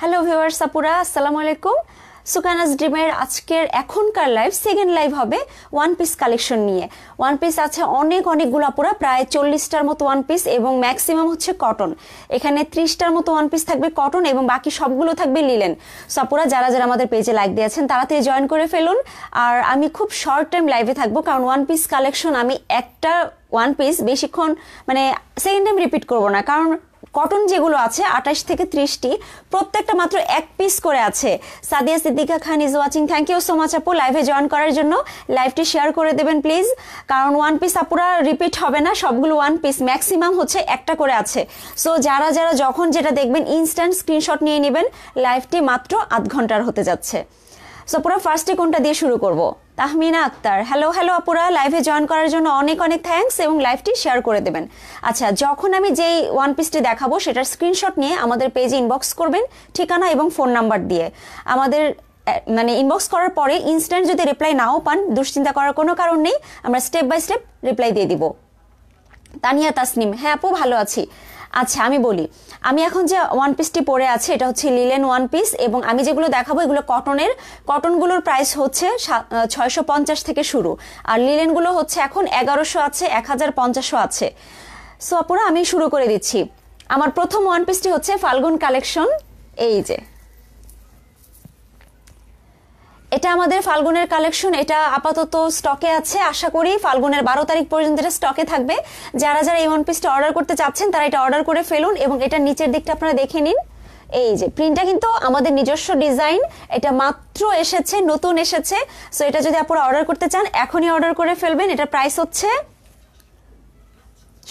hello viewer সাপুরা আসসালামু আলাইকুম সুকানাস ড্রিমের আজকের এখনকার লাইভ সেকেন্ড লাইভ হবে ওয়ান পিস কালেকশন নিয়ে ওয়ান পিস আছে অনেক অনেকগুলো আপুরা প্রায় চল্লিশটার মতো ওয়ান পিস এবং ম্যাক্সিমাম হচ্ছে কটন এখানে ত্রিশটার মতো ওয়ান পিস থাকবে কটন এবং বাকি সবগুলো থাকবে লিলেন সাপুরা যারা যারা আমাদের পেজে লাইক দিয়েছেন তাড়াতাড়ি জয়েন করে ফেলুন আর আমি খুব শর্ট টাইম লাইভে থাকবো কারণ ওয়ান পিস কালেকশন আমি একটা ওয়ান পিস বেশিক্ষণ মানে সেকেন্ড টাইম রিপিট করবো না কারণ কটন যেগুলো আছে আঠাশ থেকে ত্রিশটি প্রত্যেকটা মাত্র এক পিস করে আছে Sadia Siddika Khan is watching thank you so much আপু লাইভে জয়েন করার জন্য লাইভটি শেয়ার করে দেবেন প্লিজ কারণ ওয়ান পিস আপুরা রিপিট হবে না সবগুলো ওয়ান পিস ম্যাক্সিমাম হচ্ছে একটা করে আছে সো যারা যারা যখন যেটা দেখবেন ইনস্ট্যান্ট স্ক্রিনশট নিয়ে নেবেন লাইভটি মাত্র আধ ঘন্টার হতে যাচ্ছে সো পুরো ফার্স্টে কোনটা দিয়ে শুরু করবো তাহমিনা আক্তার হ্যালো হ্যালো আপুরা লাইভে জয়েন করার জন্য অনেক অনেক থ্যাংকস এবং লাইভটি শেয়ার করে দেবেন আচ্ছা যখন আমি যেই ওয়ান পিসটি দেখাবো সেটার স্ক্রিনশট নিয়ে আমাদের পেজে ইনবক্স করবেন ঠিকানা এবং ফোন নাম্বার দিয়ে আমাদের মানে ইনবক্স করার পরে ইনস্ট্যান্ট যদি রিপ্লাই নাও পান দুশ্চিন্তা করার কোনো কারণ নেই আমরা স্টেপ বাই স্টেপ রিপ্লাই দিয়ে দিব তানিয়া তাসনিম হ্যাঁ আপু ভালো আছি আচ্ছা আমি বলি আমি এখন যে ওয়ান পিসটি পরে আছে এটা হচ্ছে লিলেন ওয়ান পিস এবং আমি যেগুলো দেখাবো এগুলো কটনের কটনগুলোর প্রাইস হচ্ছে ছয়শো পঞ্চাশ থেকে শুরু আর লিলেনগুলো হচ্ছে এখন এগারোশো আছে এক হাজার আছে সো আমি শুরু করে দিচ্ছি আমার প্রথম ওয়ান পিসটি হচ্ছে ফাল্গুন কালেকশন এই যে এটা আমাদের ফাল্গুনের কালেকশন এটা আপাতত স্টকে আছে আশা করি ফাল্গুনের বারো তারিখ পর্যন্ত এটা স্টকে থাকবে যারা যারা এই ওয়ান পিসটা অর্ডার করতে চাচ্ছেন তারা এটা অর্ডার করে ফেলুন এবং এটা নিচের দিকটা আপনারা দেখে নিন এই যে প্রিন্টটা কিন্তু আমাদের নিজস্ব ডিজাইন এটা মাত্র এসেছে নতুন এসেছে সো এটা যদি আপনারা অর্ডার করতে চান এখনই অর্ডার করে ফেলবেন এটা প্রাইস হচ্ছে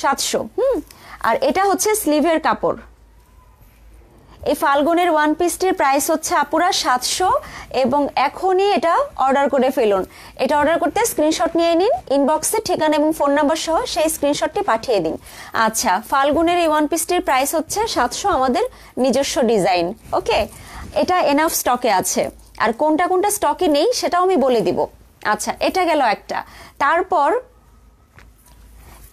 সাতশো হুম আর এটা হচ্ছে স্লিভের কাপড় এই ফাল্গুনের ওয়ান পিসটির প্রাইস হচ্ছে আপুরা সাতশো এবং এখনই এটা অর্ডার করে ফেলুন এটা অর্ডার করতে স্ক্রিনশট নিয়ে নিন ইনবক্সে ঠিকানা এবং ফোন নাম্বার সহ সেই স্ক্রিনশটটি পাঠিয়ে দিন আচ্ছা ফাল্গুনের এই ওয়ান পিসটির প্রাইস হচ্ছে সাতশো আমাদের নিজস্ব ডিজাইন ওকে এটা এনাফ স্টকে আছে আর কোনটা কোনটা স্টকে নেই সেটাও আমি বলে দিব আচ্ছা এটা গেল একটা তারপর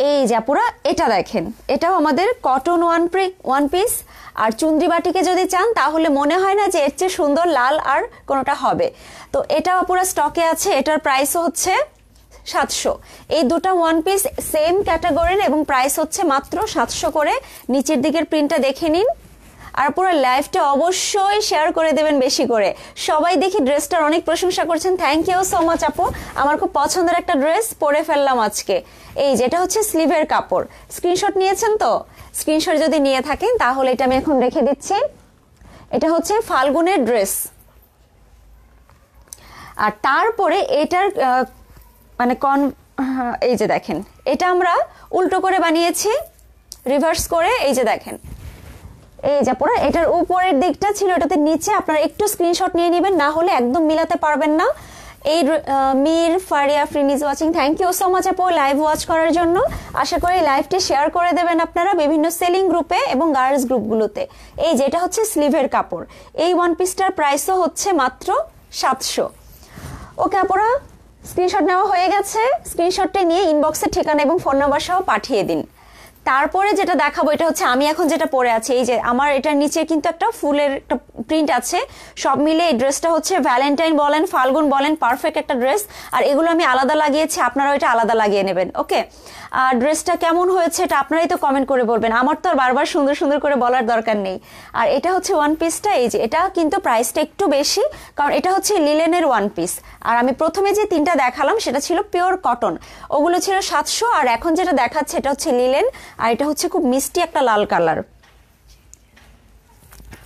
এই আপুরা এটা দেখেন এটাও আমাদের কটন ওয়ান ওয়ান পিস আর চুন্দ্রিবাটিকে যদি চান তাহলে মনে হয় না যে এর চেয়ে সুন্দর লাল আর কোনোটা হবে তো এটা পুরো স্টকে আছে এটার প্রাইসও হচ্ছে সাতশো এই দুটো ওয়ান পিস সেম ক্যাটাগরির এবং প্রাইস হচ্ছে মাত্র সাতশো করে নিচের দিকের প্রিন্টটা দেখে নিন আর পুরো লাইফটা অবশ্যই শেয়ার করে দেবেন বেশি করে সবাই দেখি ড্রেসটার অনেক প্রশংসা করছেন থ্যাংক ইউ সো মাচ আপু আমার খুব পছন্দের একটা ড্রেস পরে ফেললাম আজকে এই যেটা হচ্ছে স্লিভের কাপড় স্ক্রিনশট নিয়েছেন তো স্ক্রিনশট যদি নিয়ে থাকেন তাহলে এটা আমি এখন রেখে দিচ্ছি এটা হচ্ছে ফাল্গুনের ড্রেস আর তারপরে এটার মানে কন এই যে দেখেন এটা আমরা উল্টো করে বানিয়েছি রিভার্স করে এই যে দেখেন এই যে পুরো এটার উপরের দিকটা ছিল এটাতে নিচে আপনারা একটু স্ক্রিনশট নিয়ে নেবেন না হলে একদম মিলাতে পারবেন না এই Mir Faria Frin is watching thank you so much আপু লাইভ ওয়াচ করার জন্য আশা করি লাইভটি শেয়ার করে দেবেন আপনারা বিভিন্ন সেলিং গ্রুপে এবং গার্লস গ্রুপগুলোতে এই যেটা হচ্ছে স্লিভের কাপড় এই ওয়ান পিসটার প্রাইসও হচ্ছে মাত্র সাতশো ওকে আপুরা স্ক্রিনশট নেওয়া হয়ে গেছে স্ক্রিনশটটা নিয়ে ইনবক্সের ঠিকানা এবং ফোন নাম্বার সহ পাঠিয়ে দিন তারপরে যেটা দেখাবো এটা হচ্ছে আমি এখন যেটা পরে আছি এই যে আমার এটার নিচে কিন্তু একটা ফুলের একটা প্রিন্ট আছে সব মিলে এই ড্রেসটা হচ্ছে ভ্যালেন্টাইন বলেন ফাল্গুন বলেন পারফেক্ট একটা ড্রেস আর এগুলো আমি আলাদা লাগিয়েছি আপনারা ওইটা আলাদা লাগিয়ে নেবেন ওকে আর ড্রেসটা কেমন হয়েছে এটা আপনারাই তো কমেন্ট করে বলবেন আমার তো আর বারবার সুন্দর সুন্দর করে বলার দরকার নেই আর এটা হচ্ছে ওয়ান পিসটা এই যে এটা কিন্তু প্রাইসটা একটু বেশি কারণ এটা হচ্ছে লিলেনের ওয়ান পিস আর আমি প্রথমে যে তিনটা দেখালাম সেটা ছিল পিওর কটন ওগুলো ছিল সাতশো আর এখন যেটা দেখাচ্ছে এটা হচ্ছে লিলেন আর এটা হচ্ছে খুব মিষ্টি একটা লাল কালার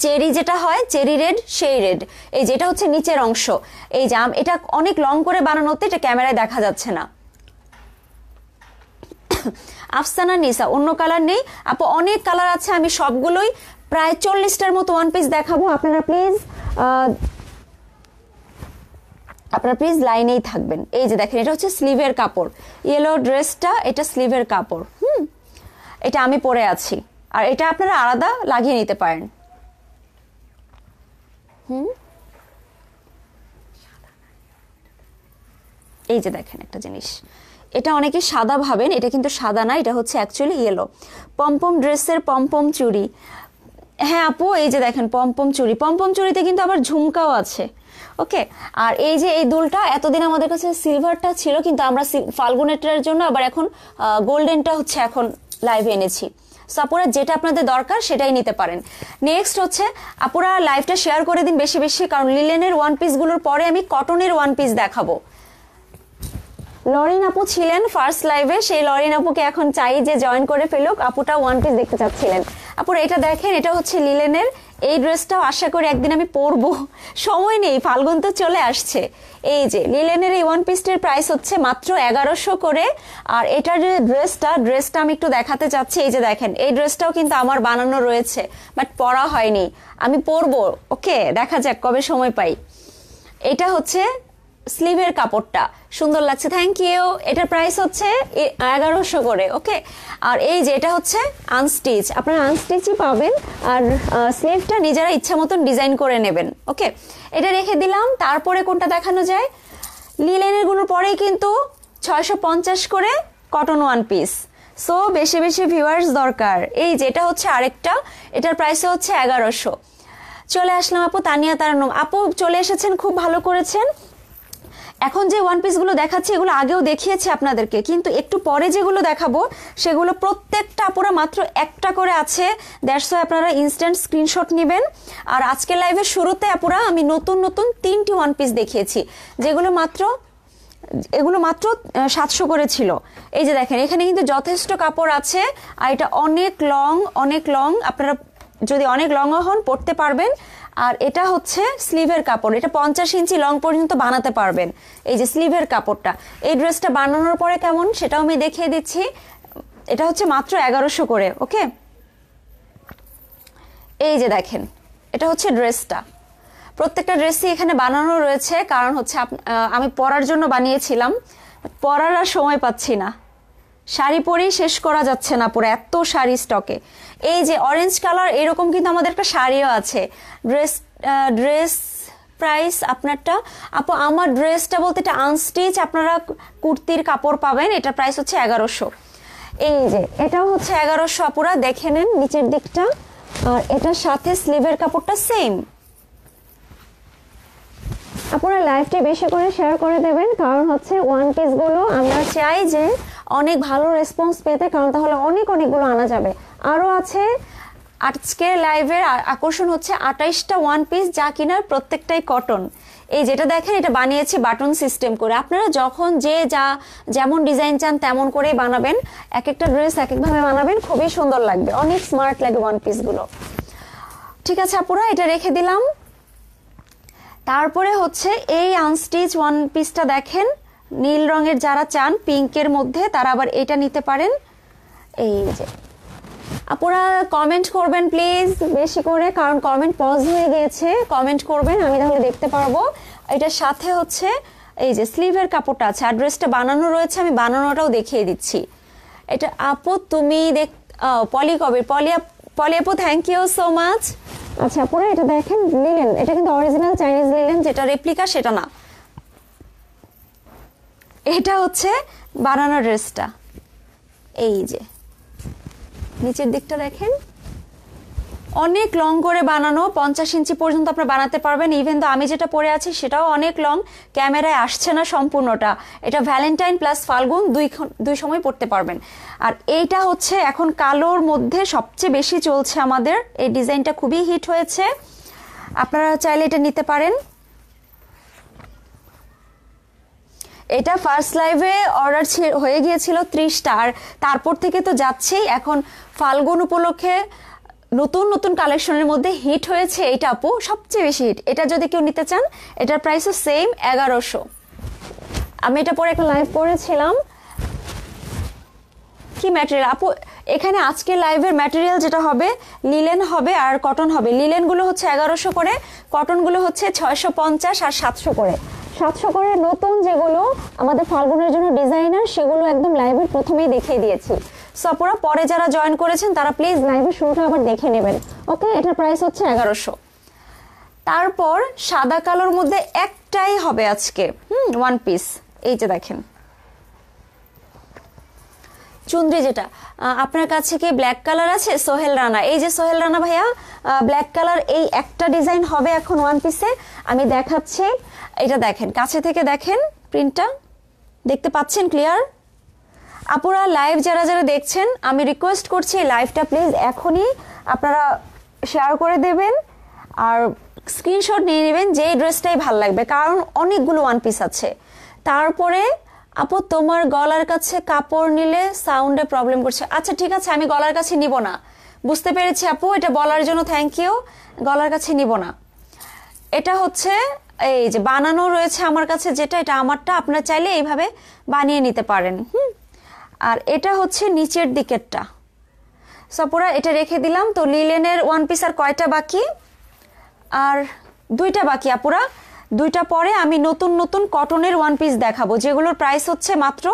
চেরি যেটা হয় চেরি রেড সেই রেড এই যেটা হচ্ছে নিচের অংশ এই জাম এটা অনেক লং করে বানানোতে এটা ক্যামেরায় দেখা যাচ্ছে না আফসানা নিসা অন্য কালার নেই আপু অনেক কালার আছে আমি সবগুলোই প্রায় চল্লিশটার মতো ওয়ান পিস দেখাবো আপনারা প্লিজ আপনারা প্লিজ লাইনেই থাকবেন এই যে দেখেন এটা হচ্ছে স্লিভের কাপড় ইয়েলো ড্রেসটা এটা স্লিভের কাপড় হুম এটা আমি পরে আছি আর এটা আপনারা আলাদা লাগিয়ে নিতে পারেন হুম এই যে দেখেন একটা জিনিস এটা অনেকে সাদা ভাবেন এটা কিন্তু সাদা না এটা হচ্ছে অ্যাকচুয়ালি ইয়েলো পম্পম ড্রেসের পম্পম চুড়ি হ্যাঁ আপু এই যে দেখেন পম্পম চুড়ি পম্পম চুড়িতে কিন্তু আবার ঝুমকাও আছে ওকে আর এই যে এই দুলটা এতদিন আমাদের কাছে সিলভারটা ছিল কিন্তু আমরা ফাল্গুনেটার জন্য আবার এখন গোল্ডেনটা হচ্ছে এখন লাইভে এনেছি সো আপুরা যেটা আপনাদের দরকার সেটাই নিতে পারেন নেক্সট হচ্ছে আপুরা লাইভটা শেয়ার করে দিন বেশি বেশি কারণ লিলেনের ওয়ান পিসগুলোর পরে আমি কটনের ওয়ান পিস দেখাবো লরিন আপু ছিলেন ফার্স্ট লাইভে সেই লরিন আপুকে এখন চাই যে জয়েন করে ফেলুক আপুটা ওয়ান পিস দেখতে চাচ্ছিলেন আপুরা এটা দেখেন এটা হচ্ছে লিলেনের এই ড্রেসটাও আশা করি একদিন আমি পরবো সময় নেই ফাল্গুন তো চলে আসছে এই যে লিলেনের এই ওয়ান পিসটির প্রাইস হচ্ছে মাত্র এগারোশো করে আর এটার যে ড্রেসটা ড্রেসটা আমি একটু দেখাতে চাচ্ছি এই যে দেখেন এই ড্রেসটাও কিন্তু আমার বানানো রয়েছে বাট পরা হয়নি আমি পরব ওকে দেখা যাক কবে সময় পাই এটা হচ্ছে স্লিভের কাপড়টা সুন্দর লাগছে থ্যাংক ইউ এটার প্রাইস হচ্ছে এগারোশো করে ওকে আর এই যে এটা হচ্ছে আনস্টিচ আপনারা আনস্টিচই পাবেন আর স্লিভটা নিজেরা ইচ্ছা মতন ডিজাইন করে নেবেন ওকে এটা রেখে দিলাম তারপরে কোনটা দেখানো যায় লিলেনেরগুলোর পরেই কিন্তু ছয়শো পঞ্চাশ করে কটন ওয়ান পিস সো বেশি বেশি ভিউয়ার্স দরকার এই যেটা হচ্ছে আরেকটা এটার প্রাইস হচ্ছে এগারোশো চলে আসলাম আপু তানিয়া তারানুম আপু চলে এসেছেন খুব ভালো করেছেন এখন যে ওয়ান পিসগুলো দেখাচ্ছি এগুলো আগেও দেখিয়েছি আপনাদেরকে কিন্তু একটু পরে যেগুলো দেখাবো সেগুলো প্রত্যেকটা আপুরা মাত্র একটা করে আছে দেড়শো আপনারা ইনস্ট্যান্ট স্ক্রিনশট নেবেন আর আজকের লাইভের শুরুতে আপুরা আমি নতুন নতুন তিনটি ওয়ান পিস দেখিয়েছি যেগুলো মাত্র এগুলো মাত্র সাতশো করে ছিল এই যে দেখেন এখানে কিন্তু যথেষ্ট কাপড় আছে আর এটা অনেক লং অনেক লং আপনারা যদি অনেক লং হন পড়তে পারবেন আর এটা হচ্ছে স্লিভের কাপড় এটা পঞ্চাশ ইঞ্চি লং পর্যন্ত বানাতে পারবেন এই যে স্লিভের কাপড়টা এই ড্রেসটা বানানোর পরে কেমন সেটাও আমি দেখিয়ে দিচ্ছি এটা হচ্ছে মাত্র এগারোশো করে ওকে এই যে দেখেন এটা হচ্ছে ড্রেসটা প্রত্যেকটা ড্রেসই এখানে বানানো রয়েছে কারণ হচ্ছে আমি পরার জন্য বানিয়েছিলাম পরার আর সময় পাচ্ছি না শাড়ি পরেই শেষ করা যাচ্ছে না পরে এত শাড়ি স্টকে এই যে অরেঞ্জ কালার এরকম কিন্তু আমাদের একটা শাড়িও আছে ড্রেস ড্রেস প্রাইস আপনারটা আপু আমার ড্রেসটা বলতে এটা আনস্টিচ আপনারা কুর্তির কাপড় পাবেন এটা প্রাইস হচ্ছে এগারোশো এই যে এটাও হচ্ছে এগারোশো আপুরা দেখে নেন নিচের দিকটা আর এটার সাথে স্লিভের কাপড়টা সেম আপনারা লাইভটা বেশি করে শেয়ার করে দেবেন কারণ হচ্ছে ওয়ান পিসগুলো আমরা চাই যে অনেক ভালো রেসপন্স পেতে কারণ তাহলে অনেক অনেকগুলো আনা যাবে আরও আছে আজকে লাইভের আকর্ষণ হচ্ছে আটাইশটা ওয়ান পিস যা কিনার প্রত্যেকটাই কটন এই যেটা দেখেন এটা বানিয়েছি বাটন সিস্টেম করে আপনারা যখন যে যা যেমন ডিজাইন চান তেমন করেই বানাবেন এক একটা ড্রেস এক একভাবে বানাবেন খুবই সুন্দর লাগবে অনেক স্মার্ট লাগে ওয়ান পিসগুলো ঠিক আছে আপুরা এটা রেখে দিলাম তারপরে হচ্ছে এই আনস্টিচ ওয়ান পিসটা দেখেন নীল রঙের যারা চান পিঙ্কের মধ্যে তারা আবার এটা নিতে পারেন এই যে আপুরা কমেন্ট করবেন প্লিজ বেশি করে কারণ কমেন্ট পজ হয়ে গিয়েছে কমেন্ট করবেন আমি তাহলে দেখতে পারবো এটার সাথে হচ্ছে এই যে স্লিভের কাপড়টা আছে আর ড্রেসটা বানানো রয়েছে আমি বানানোটাও দেখিয়ে দিচ্ছি এটা আপু তুমি দেখ পলি কবে পলি পলি আপু থ্যাংক ইউ সো মাচ আচ্ছা আপুরা এটা দেখেন লিলেন এটা কিন্তু অরিজিনাল চাইনিজ লিলেন যেটা রেপ্লিকা সেটা না এটা হচ্ছে বানানো ড্রেসটা এই যে নিচের দিকটা দেখেন অনেক লং করে বানানো পঞ্চাশ ইঞ্চি পর্যন্ত আপনারা বানাতে পারবেন ইভেন তো আমি যেটা পরে আছি সেটাও অনেক লং ক্যামেরায় আসছে না সম্পূর্ণটা এটা ভ্যালেন্টাইন প্লাস ফাল্গুন দুই দুই সময় পড়তে পারবেন আর এইটা হচ্ছে এখন কালোর মধ্যে সবচেয়ে বেশি চলছে আমাদের এই ডিজাইনটা খুবই হিট হয়েছে আপনারা চাইলে এটা নিতে পারেন এটা ফার্স্ট লাইভে অর্ডার হয়ে গিয়েছিল ত্রিশটা আর তারপর থেকে তো যাচ্ছেই এখন ফাল্গুন উপলক্ষে নতুন নতুন কালেকশনের মধ্যে হিট হয়েছে এটা আপু সবচেয়ে বেশি হিট এটা যদি কেউ নিতে চান এটার প্রাইসও সেম এগারোশো আমি এটা পরে একটা লাইভ করেছিলাম কি ম্যাটেরিয়াল আপু এখানে আজকে লাইভের ম্যাটেরিয়াল যেটা হবে লিলেন হবে আর কটন হবে লিলেনগুলো হচ্ছে এগারোশো করে কটনগুলো হচ্ছে ছয়শো পঞ্চাশ আর সাতশো করে সাতশো করে নতুন যেগুলো আমাদের ফাল্গুনের জন্য ডিজাইনার সেগুলো একদম লাইভের প্রথমেই দেখিয়ে দিয়েছি সপোরা পরে যারা জয়েন করেছেন তারা প্লিজ লাইভের শুরুটা আবার দেখে নেবেন ওকে এটার প্রাইস হচ্ছে এগারোশো তারপর সাদা কালোর মধ্যে একটাই হবে আজকে হুম ওয়ান পিস এই যে দেখেন চুন্দ্রি যেটা আপনার কাছে কি ব্ল্যাক কালার আছে সোহেল রানা এই যে সোহেল রানা ভাইয়া ব্ল্যাক কালার এই একটা ডিজাইন হবে এখন ওয়ান পিসে আমি দেখাচ্ছি এটা দেখেন কাছে থেকে দেখেন প্রিন্টটা দেখতে পাচ্ছেন ক্লিয়ার আপুরা লাইভ যারা যারা দেখছেন আমি রিকোয়েস্ট করছি লাইভটা প্লিজ এখনই আপনারা শেয়ার করে দেবেন আর স্ক্রিনশট নিয়ে নেবেন যে ড্রেসটাই ভাল লাগবে কারণ অনেকগুলো ওয়ান পিস আছে তারপরে আপু তোমার গলার কাছে কাপড় নিলে সাউন্ডে প্রবলেম করছে আচ্ছা ঠিক আছে আমি গলার কাছে নিব না বুঝতে পেরেছি আপু এটা বলার জন্য থ্যাংক ইউ গলার কাছে নিব না এটা হচ্ছে এই যে বানানো রয়েছে আমার কাছে যেটা এটা আমারটা আপনারা চাইলে এইভাবে বানিয়ে নিতে পারেন হুম আর এটা হচ্ছে নিচের দিকেরটা সপোরা এটা রেখে দিলাম তো লিলেনের ওয়ান পিস আর কয়টা বাকি আর দুইটা বাকি আপুরা দুইটা পরে আমি নতুন নতুন কটনের ওয়ান পিস দেখাবো যেগুলোর প্রাইস হচ্ছে মাত্র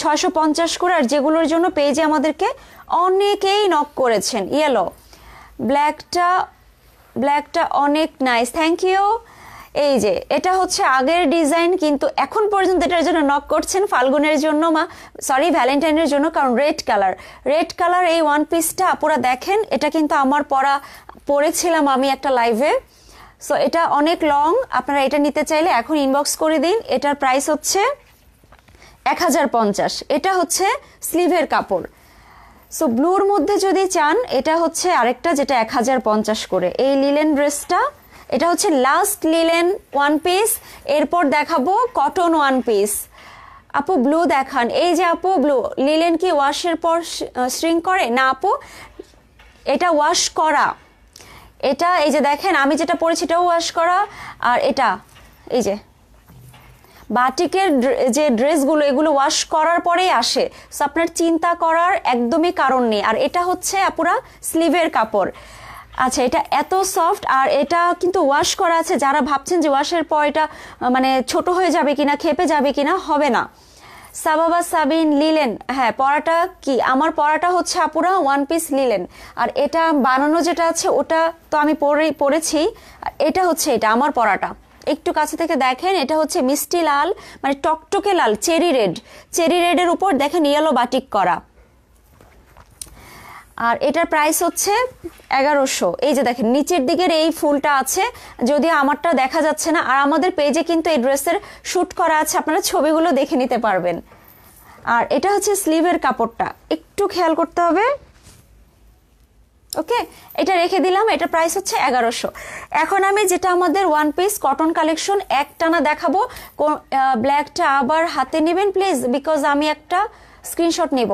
ছয়শো পঞ্চাশ করে আর যেগুলোর জন্য পেজে আমাদেরকে অনেকেই নক করেছেন ইয়েলো ব্ল্যাকটা ব্ল্যাকটা অনেক নাইস থ্যাংক ইউ এই যে এটা হচ্ছে আগের ডিজাইন কিন্তু এখন পর্যন্ত এটার জন্য নক করছেন ফাল্গুনের জন্য মা সরি ভ্যালেন্টাইনের জন্য কারণ রেড কালার রেড কালার এই ওয়ান পিসটা আপুরা দেখেন এটা কিন্তু আমার পরা পরেছিলাম আমি একটা লাইভে সো এটা অনেক লং আপনারা এটা নিতে চাইলে এখন ইনবক্স করে দিন এটার প্রাইস হচ্ছে এক হাজার পঞ্চাশ এটা হচ্ছে স্লিভের কাপড় সো ব্লুর মধ্যে যদি চান এটা হচ্ছে আরেকটা যেটা এক হাজার পঞ্চাশ করে এই লিলেন ড্রেসটা এটা হচ্ছে লাস্ট লিলেন ওয়ান পিস এরপর দেখাবো কটন ওয়ান পিস আপু ব্লু দেখান এই যে আপু ব্লু লিলেন কি ওয়াশের পর শ্রিং করে না আপু এটা ওয়াশ করা এটা এই যে দেখেন আমি যেটা পরেছি এটাও ওয়াশ করা আর এটা এই যে বাটিকের যে ড্রেসগুলো এগুলো ওয়াশ করার পরেই আসে সো আপনার চিন্তা করার একদমই কারণ নেই আর এটা হচ্ছে আপুরা স্লিভের কাপড় আচ্ছা এটা এত সফট আর এটা কিন্তু ওয়াশ করা আছে যারা ভাবছেন যে ওয়াশের পর এটা মানে ছোট হয়ে যাবে কিনা খেপে যাবে কিনা হবে না সাবাবা সাবিন লিলেন হ্যাঁ পরাটা কি আমার পরাটা হচ্ছে আপুরা ওয়ান পিস লিলেন আর এটা বানানো যেটা আছে ওটা তো আমি পরে পরেছি এটা হচ্ছে এটা আমার পরাটা একটু কাছে থেকে দেখেন এটা হচ্ছে মিষ্টি লাল মানে টকটকে লাল চেরি রেড চেরি রেডের উপর দেখেন ইয়েলো বাটিক করা আর এটার প্রাইস হচ্ছে এগারোশো এই যে দেখেন নিচের দিকের এই ফুলটা আছে যদি আমারটা দেখা যাচ্ছে না আর আমাদের পেজে কিন্তু এই ড্রেসের শ্যুট করা আছে আপনারা ছবিগুলো দেখে নিতে পারবেন আর এটা হচ্ছে স্লিভের কাপড়টা একটু খেয়াল করতে হবে ওকে এটা রেখে দিলাম এটা প্রাইস হচ্ছে এগারোশো এখন আমি যেটা আমাদের ওয়ান পিস কটন কালেকশন একটানা দেখাবো ব্ল্যাকটা আবার হাতে নেবেন প্লিজ বিকজ আমি একটা স্ক্রিনশট নেব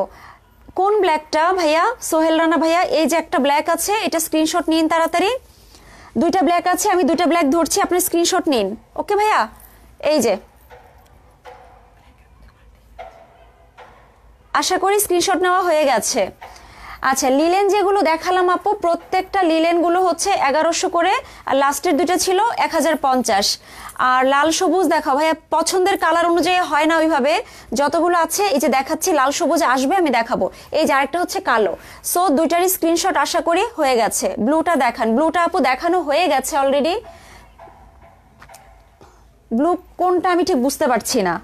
কোন ব্ল্যাকটা ভাইয়া সোহেল রানা ভাইয়া এই যে একটা ব্ল্যাক আছে এটা স্ক্রিনশট নিন তাড়াতাড়ি দুইটা ব্ল্যাক আছে আমি দুইটা ব্ল্যাক ধরছি আপনি স্ক্রিনশট নিন ওকে ভাইয়া এই যে আশা করি স্ক্রিনশট নেওয়া হয়ে গেছে আচ্ছা লিলেন যেগুলো দেখালাম আপু প্রত্যেকটা লিলেনগুলো হচ্ছে এগারোশো করে আর লাস্টের দুইটা ছিল এক হাজার পঞ্চাশ আর লাল সবুজ দেখাও ভাইয়া পছন্দের কালার অনুযায়ী হয় না ওইভাবে যতগুলো আছে এই যে দেখাচ্ছি লাল সবুজ আসবে আমি দেখাবো এই যে আরেকটা হচ্ছে কালো সো দুইটারই স্ক্রিনশট আশা করি হয়ে গেছে ব্লুটা দেখান ব্লুটা আপু দেখানো হয়ে গেছে অলরেডি ব্লু কোনটা আমি ঠিক বুঝতে পারছি না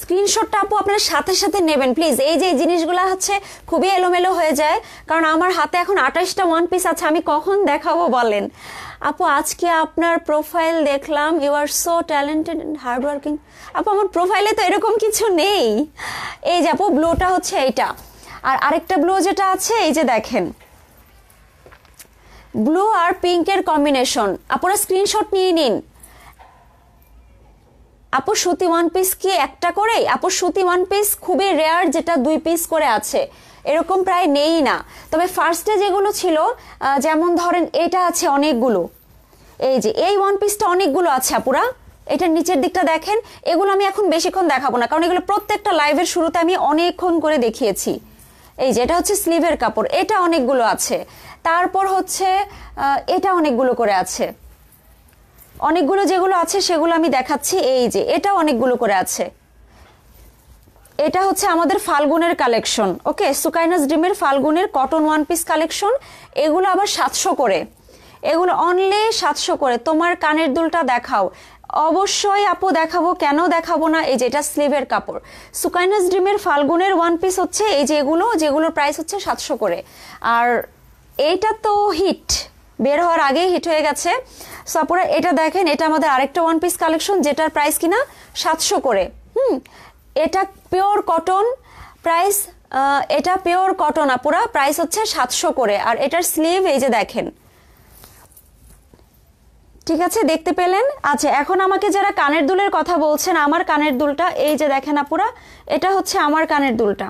স্ক্রিনশটটা আপু আপনার সাথে সাথে নেবেন প্লিজ এই যে জিনিসগুলো হচ্ছে খুবই এলোমেলো হয়ে যায় কারণ আমার হাতে এখন আঠাশটা ওয়ান পিস আছে আমি কখন দেখাবো বলেন আপু আজকে আপনার প্রোফাইল দেখলাম you are so talented and hardworking আপু আমার প্রোফাইলে তো এরকম কিছু নেই এই যে আপু ব্লুটা হচ্ছে এইটা আর আরেকটা ব্লু যেটা আছে এই যে দেখেন ব্লু আর পিঙ্কের কম্বিনেশন আপনারা স্ক্রিনশট নিয়ে নিন আপু সুতি ওয়ান পিস কি একটা করেই আপু সুতি ওয়ান পিস খুবই রেয়ার যেটা দুই পিস করে আছে এরকম প্রায় নেই না তবে ফার্স্টে যেগুলো ছিল যেমন ধরেন এটা আছে অনেকগুলো এই যে এই ওয়ান পিসটা অনেকগুলো আছে আপুরা এটার নিচের দিকটা দেখেন এগুলো আমি এখন বেশিক্ষণ দেখাবো না কারণ এগুলো প্রত্যেকটা লাইভের শুরুতে আমি অনেকক্ষণ করে দেখিয়েছি এই যে এটা হচ্ছে স্লিভের কাপড় এটা অনেকগুলো আছে তারপর হচ্ছে এটা অনেকগুলো করে আছে অনেকগুলো যেগুলো আছে সেগুলো আমি দেখাচ্ছি এই যে এটা অনেকগুলো করে আছে এটা হচ্ছে আমাদের ফাল্গুনের কালেকশন ওকে সুকাইনাস ডিমের ফাল্গুনের কটন ওয়ান পিস কালেকশন এগুলো আবার সাতশো করে এগুলো অনলি সাতশো করে তোমার কানের দুলটা দেখাও অবশ্যই আপু দেখাবো কেন দেখাবো না এই যে এটা স্লিভের কাপড় সুকাইনাস ডিমের ফাল্গুনের ওয়ান পিস হচ্ছে এই যে এগুলো যেগুলোর প্রাইস হচ্ছে সাতশো করে আর এইটা তো হিট বের হওয়ার আগেই হিট হয়ে গেছে সো আপনারা এটা দেখেন এটা আমাদের আরেকটা ওয়ান পিস কালেকশন যেটার প্রাইস কিনা সাতশো করে হুম এটা পিওর কটন প্রাইস এটা পিওর কটন আপুরা প্রাইস হচ্ছে সাতশো করে আর এটার স্লিভ এই যে দেখেন ঠিক আছে দেখতে পেলেন আচ্ছা এখন আমাকে যারা কানের দুলের কথা বলছেন আমার কানের দুলটা এই যে দেখেন আপুরা এটা হচ্ছে আমার কানের দুলটা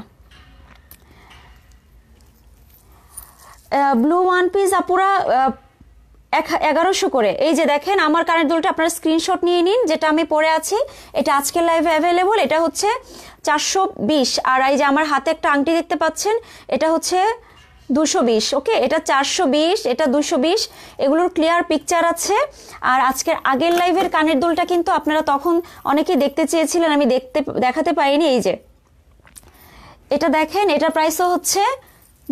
ব্লু ওয়ান পিস আপুরা এগারোশো করে এই যে দেখেন আমার কানের দুলটা আপনারা স্ক্রিনশট নিয়ে নিন যেটা আমি পরে আছি এটা আজকের লাইভে অ্যাভেলেবল এটা হচ্ছে চারশো বিশ আর এই যে আমার হাতে একটা আংটি দেখতে পাচ্ছেন এটা হচ্ছে দুশো বিশ ওকে এটা চারশো বিশ এটা দুশো বিশ এগুলোর ক্লিয়ার পিকচার আছে আর আজকের আগের লাইভের কানের দুলটা কিন্তু আপনারা তখন অনেকে দেখতে চেয়েছিলেন আমি দেখতে দেখাতে পাইনি এই যে এটা দেখেন এটা প্রাইসও হচ্ছে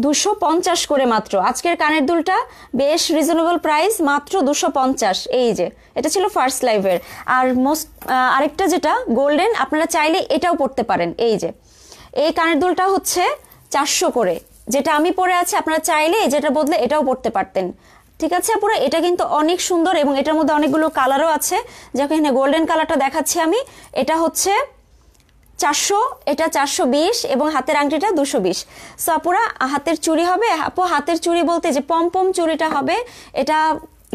দুশো পঞ্চাশ করে মাত্র আজকের কানের দুলটা বেশ রিজনেবল প্রাইস মাত্র দুশো পঞ্চাশ এই যে এটা ছিল ফার্স্ট লাইভের আর মোস্ট আরেকটা যেটা গোল্ডেন আপনারা চাইলে এটাও পড়তে পারেন এই যে এই কানের দুলটা হচ্ছে চারশো করে যেটা আমি পরে আছি আপনারা চাইলে যেটা বদলে এটাও পড়তে পারতেন ঠিক আছে আপুরা এটা কিন্তু অনেক সুন্দর এবং এটার মধ্যে অনেকগুলো কালারও আছে এখানে গোল্ডেন কালারটা দেখাচ্ছি আমি এটা হচ্ছে চারশো এটা চারশো বিশ এবং হাতের আংটিটা দুশো বিশ সো আপুরা হাতের চুড়ি হবে আপু হাতের চুড়ি বলতে যে পম পম চুড়িটা হবে এটা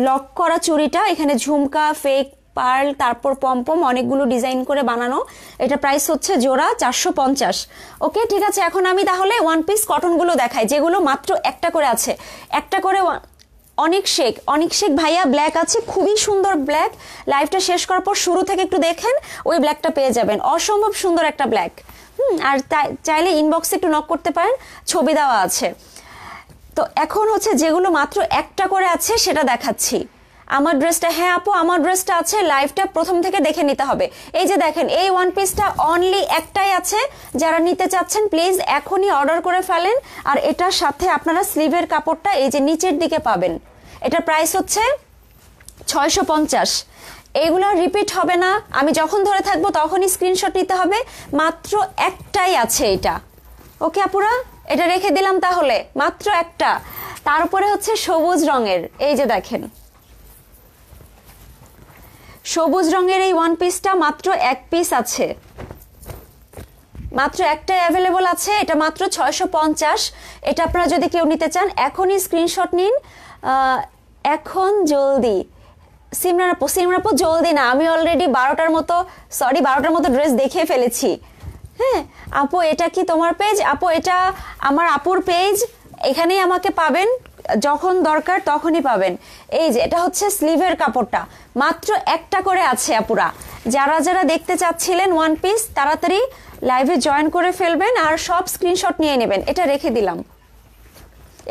লক করা চুড়িটা এখানে ঝুমকা ফেক পার্ল তারপর পম্পম অনেকগুলো ডিজাইন করে বানানো এটা প্রাইস হচ্ছে জোড়া চারশো পঞ্চাশ ওকে ঠিক আছে এখন আমি তাহলে ওয়ান পিস কটনগুলো দেখাই যেগুলো মাত্র একটা করে আছে একটা করে অনেক শেখ অনেক শেখ ভাইয়া ব্ল্যাক আছে খুবই সুন্দর ব্ল্যাক লাইভটা শেষ করার পর শুরু থেকে একটু দেখেন ওই ব্ল্যাকটা পেয়ে যাবেন অসম্ভব সুন্দর একটা ব্ল্যাক হুম আর চাইলে ইনবক্সে একটু নক করতে পারেন ছবি দেওয়া আছে তো এখন হচ্ছে যেগুলো মাত্র একটা করে আছে সেটা দেখাচ্ছি আমার ড্রেসটা হ্যাঁ আপু আমার ড্রেসটা আছে লাইভটা প্রথম থেকে দেখে নিতে হবে এই যে দেখেন এই ওয়ান পিসটা অনলি একটাই আছে যারা নিতে চাচ্ছেন প্লিজ এখনই অর্ডার করে ফেলেন আর এটার সাথে আপনারা স্লিভের কাপড়টা এই যে নিচের দিকে পাবেন এটা প্রাইস হচ্ছে ছয়শো পঞ্চাশ এগুলো রিপিট হবে না আমি যখন ধরে থাকবো তখনই স্ক্রিনশট নিতে হবে মাত্র একটাই আছে এটা ওকে আপুরা এটা রেখে দিলাম তাহলে মাত্র একটা তার উপরে হচ্ছে সবুজ রঙের এই যে দেখেন সবুজ রঙের এই ওয়ান পিসটা মাত্র এক পিস আছে মাত্র একটাই অ্যাভেলেবল আছে এটা মাত্র ছয়শো পঞ্চাশ এটা আপনারা যদি কেউ নিতে চান এখনই স্ক্রিনশট নিন এখন জলদি সিমরান আপু সিমরান আপু জলদি না আমি অলরেডি বারোটার মতো সরি বারোটার মতো ড্রেস দেখে ফেলেছি হ্যাঁ আপু এটা কি তোমার পেজ আপু এটা আমার আপুর পেজ এখানেই আমাকে পাবেন যখন দরকার তখনই পাবেন এই যে এটা হচ্ছে স্লিভের কাপড়টা মাত্র একটা করে আছে আপুরা যারা যারা দেখতে চাচ্ছিলেন ওয়ান পিস তাড়াতাড়ি লাইভে জয়েন করে ফেলবেন আর সব স্ক্রিনশট নিয়ে নেবেন এটা রেখে দিলাম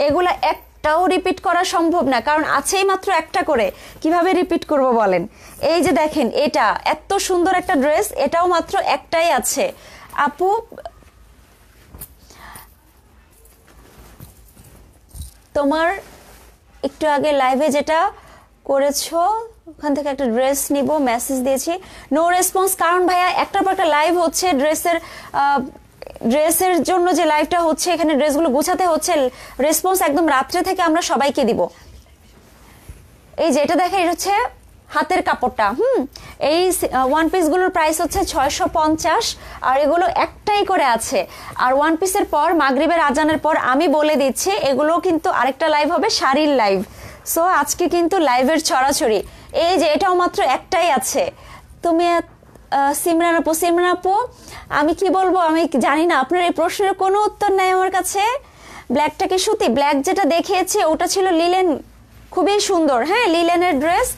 এগুলা এক একটাও রিপিট করা সম্ভব না কারণ আছেই মাত্র একটা করে কিভাবে রিপিট করব বলেন এই যে দেখেন এটা এত সুন্দর একটা ড্রেস এটাও মাত্র একটাই আছে আপু তোমার একটু আগে লাইভে যেটা করেছো ওখান থেকে একটা ড্রেস নিব মেসেজ দিয়েছি নো রেসপন্স কারণ ভাইয়া একটার পর একটা লাইভ হচ্ছে ড্রেসের ড্রেসের জন্য যে লাইভটা হচ্ছে এখানে ড্রেসগুলো গোছাতে হচ্ছে রেসপন্স একদম রাত্রে থেকে আমরা সবাইকে দিব এই যেটা এটা এটা হচ্ছে হাতের কাপড়টা হুম এই ওয়ান পিসগুলোর প্রাইস হচ্ছে ছয়শো পঞ্চাশ আর এগুলো একটাই করে আছে আর ওয়ান পিসের পর মাগরিবের আজানের পর আমি বলে দিচ্ছি এগুলো কিন্তু আরেকটা লাইভ হবে শাড়ির লাইভ সো আজকে কিন্তু লাইভের ছড়াছড়ি এই যে এটাও মাত্র একটাই আছে তুমি সিমরান আপু সিমরান আপু আমি কি বলবো আমি জানি না আপনার এই প্রশ্নের কোনো উত্তর নাই আমার কাছে ব্ল্যাকটাকে সুতি ব্ল্যাক যেটা দেখিয়েছে ওটা ছিল লিলেন খুবই সুন্দর হ্যাঁ লিলেনের ড্রেস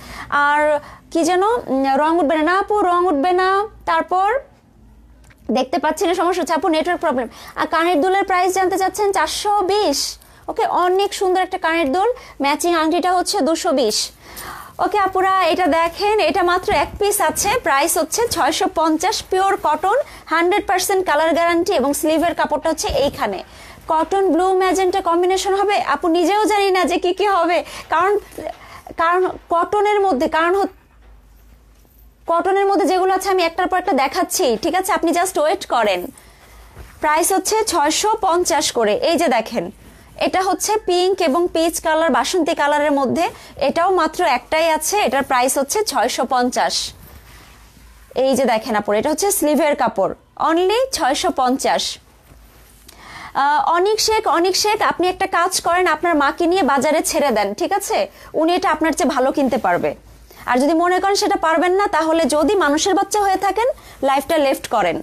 আর কি যেন রং উঠবে না আপু রং উঠবে না তারপর দেখতে পাচ্ছি না সমস্যা হচ্ছে আপু নেটওয়ার্ক প্রবলেম আর কানের দুলের প্রাইস জানতে চাচ্ছেন চারশো বিশ ওকে অনেক সুন্দর একটা কানের দুল ম্যাচিং আংটিটা হচ্ছে দুশো বিশ ওকে আপুরা এটা দেখেন এটা মাত্র এক পিস আছে প্রাইস হচ্ছে ছয়শো পঞ্চাশ pure cotton hundred percent colour guarantee এবং স্লিভের কাপড়টা হচ্ছে এইখানে কটন ব্লু ম্যাজেন্টা কম্বিনেশন হবে আপু নিজেও জানি না যে কি কি হবে কারণ কারণ কটনের মধ্যে কারণ কটনের মধ্যে যেগুলো আছে আমি একটার পর একটা দেখাচ্ছি ঠিক আছে আপনি জাস্ট ওয়েট করেন প্রাইস হচ্ছে ছয়শো পঞ্চাশ করে এই যে দেখেন এটা হচ্ছে পিঙ্ক এবং পিচ কালার বাসন্তী কালারের মধ্যে এটাও মাত্র একটাই আছে এটার প্রাইস হচ্ছে ছয়শো পঞ্চাশ এই যে দেখেন আপনার এটা হচ্ছে স্লিভের কাপড় অনলি ছয়শো পঞ্চাশ অনিক শেখ অনেক শেখ আপনি একটা কাজ করেন আপনার মাকে নিয়ে বাজারে ছেড়ে দেন ঠিক আছে উনি এটা আপনার চেয়ে ভালো কিনতে পারবে আর যদি মনে করেন সেটা পারবেন না তাহলে যদি মানুষের বাচ্চা হয়ে থাকেন লাইফটা লেফট করেন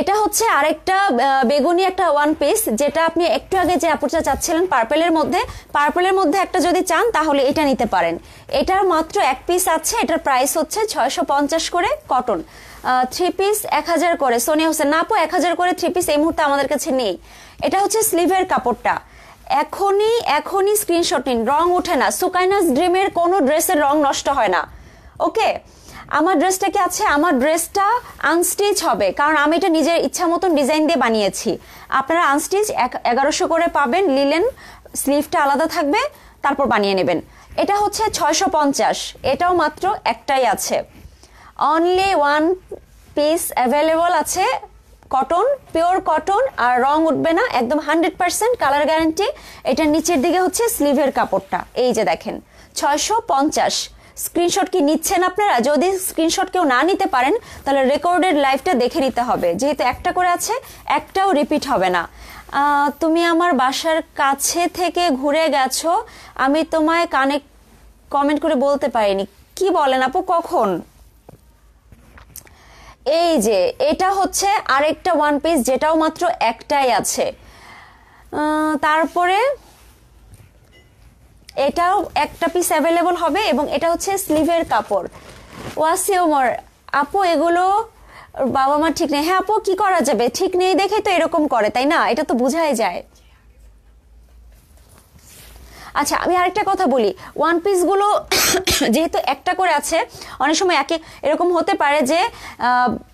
এটা হচ্ছে আরেকটা বেগুনি একটা ওয়ান পিস যেটা আপনি একটু আগে যে আপুটা চাচ্ছিলেন পার্পেলের মধ্যে পার্পেলের মধ্যে একটা যদি চান তাহলে এটা নিতে পারেন এটার মাত্র এক পিস আছে এটার প্রাইস হচ্ছে ছয়শো পঞ্চাশ করে কটন থ্রি পিস এক হাজার করে সোনিয়া হোসেন না এক হাজার করে থ্রি পিস এই মুহূর্তে আমাদের কাছে নেই এটা হচ্ছে স্লিভের কাপড়টা এখনই এখনই স্ক্রিনশট নিন রং ওঠে না সুকাইনাস ড্রিমের কোনো ড্রেসের রং নষ্ট হয় না ওকে আমার ড্রেসটা কি আছে আমার ড্রেসটা আনস্টিচ হবে কারণ আমি এটা নিজের ইচ্ছা মতন ডিজাইন দিয়ে বানিয়েছি আপনারা আনস্টিচ এগারোশো করে পাবেন লিলেন স্লিভটা আলাদা থাকবে তারপর বানিয়ে নেবেন এটা হচ্ছে ছয়শো পঞ্চাশ এটাও মাত্র একটাই আছে অনলি ওয়ান পিস অ্যাভেলেবল আছে কটন পিওর কটন আর রং উঠবে না একদম হান্ড্রেড পার্সেন্ট কালার গ্যারান্টি এটার নিচের দিকে হচ্ছে স্লিভের কাপড়টা এই যে দেখেন ছয়শো পঞ্চাশ স্ক্রিনশট কি নিচ্ছেন আপনারা যদি স্ক্রিনশট কেউ না নিতে পারেন তাহলে রেকর্ডেড লাইভটা দেখে নিতে হবে যেহেতু একটা করে আছে একটাও রিপিট হবে না তুমি আমার বাসার কাছে থেকে ঘুরে গেছো আমি তোমায় কানেক্ট কমেন্ট করে বলতে পারিনি কি বলেন আপু কখন এই যে এটা হচ্ছে আরেকটা ওয়ান পিস যেটাও মাত্র একটাই আছে তারপরে এটাও একটা পিস অ্যাভেলেবল হবে এবং এটা হচ্ছে স্লিভের কাপড় ওয়াসি ওমর আপু এগুলো বাবা মা ঠিক নেই হ্যাঁ আপু কি করা যাবে ঠিক নেই দেখে তো এরকম করে তাই না এটা তো বোঝাই যায় আচ্ছা আমি আরেকটা কথা বলি ওয়ান পিসগুলো যেহেতু একটা করে আছে অনেক সময় একে এরকম হতে পারে যে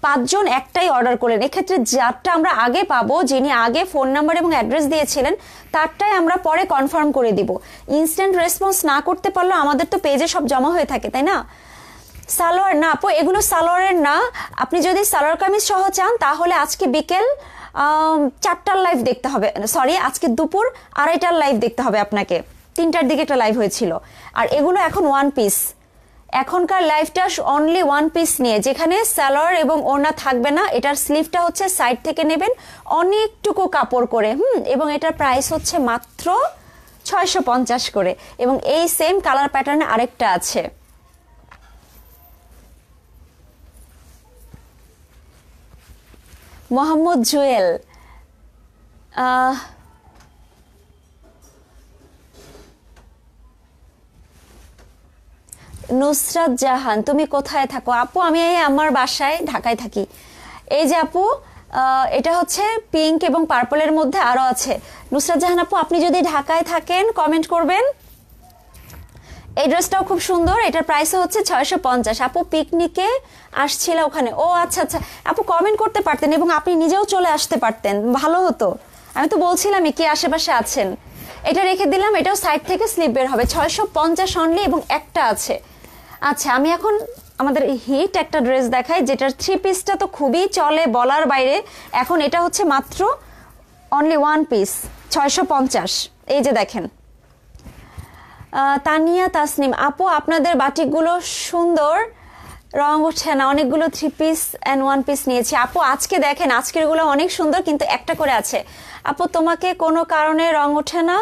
পাঁচজন একটাই অর্ডার করলেন এক্ষেত্রে যারটা আমরা আগে পাবো যিনি আগে ফোন নাম্বার এবং অ্যাড্রেস দিয়েছিলেন তারটাই আমরা পরে কনফার্ম করে দিব ইনস্ট্যান্ট রেসপন্স না করতে পারলেও আমাদের তো পেজে সব জমা হয়ে থাকে তাই না সালোয়ার না আপু এগুলো সালোয়ারের না আপনি যদি সালোয়ার কামিজ সহ চান তাহলে আজকে বিকেল চারটার লাইভ দেখতে হবে সরি আজকে দুপুর আড়াইটার লাইভ দেখতে হবে আপনাকে তিনটার দিকে একটা লাইভ হয়েছিল আর এগুলো এখন ওয়ান পিস এখনকার লাইভটা অনলি ওয়ান পিস নিয়ে যেখানে স্যালোয়ার এবং ওড়না থাকবে না এটার স্লিভটা হচ্ছে সাইড থেকে নেবেন অনেকটুকু কাপড় করে হুম এবং এটার প্রাইস হচ্ছে মাত্র ছয়শো পঞ্চাশ করে এবং এই সেম কালার প্যাটার্নে আরেকটা আছে মোহাম্মদ জুয়েল নুসরাত জাহান তুমি কোথায় থাকো আপু আমি আমার বাসায় ঢাকায় থাকি এই যে আপু এটা হচ্ছে পিঙ্ক এবং পার্পলের মধ্যে আরও আছে নুসরাত জাহান আপু আপনি যদি ঢাকায় থাকেন কমেন্ট করবেন এই ড্রেসটাও খুব সুন্দর এটার প্রাইস হচ্ছে ছয়শো পঞ্চাশ আপু পিকনিকে আসছিল ওখানে ও আচ্ছা আচ্ছা আপু কমেন্ট করতে পারতেন এবং আপনি নিজেও চলে আসতে পারতেন ভালো হতো আমি তো বলছিলামই কে আশেপাশে আছেন এটা রেখে দিলাম এটাও সাইড থেকে স্লিপ বের হবে ছয়শো পঞ্চাশ অনলি এবং একটা আছে আচ্ছা আমি এখন আমাদের হিট একটা ড্রেস দেখাই যেটার থ্রি পিসটা তো খুবই চলে বলার বাইরে এখন এটা হচ্ছে মাত্র অনলি ওয়ান পিস ছয়শো পঞ্চাশ এই যে দেখেন তানিয়া তাসনিম আপু আপনাদের বাটিকগুলো সুন্দর রং উঠছে না অনেকগুলো three piece and one piece নিয়েছি আপু আজকে দেখেন আজকেরগুলো অনেক সুন্দর কিন্তু একটা করে আছে আপু তোমাকে কোনো কারণে রং ওঠে না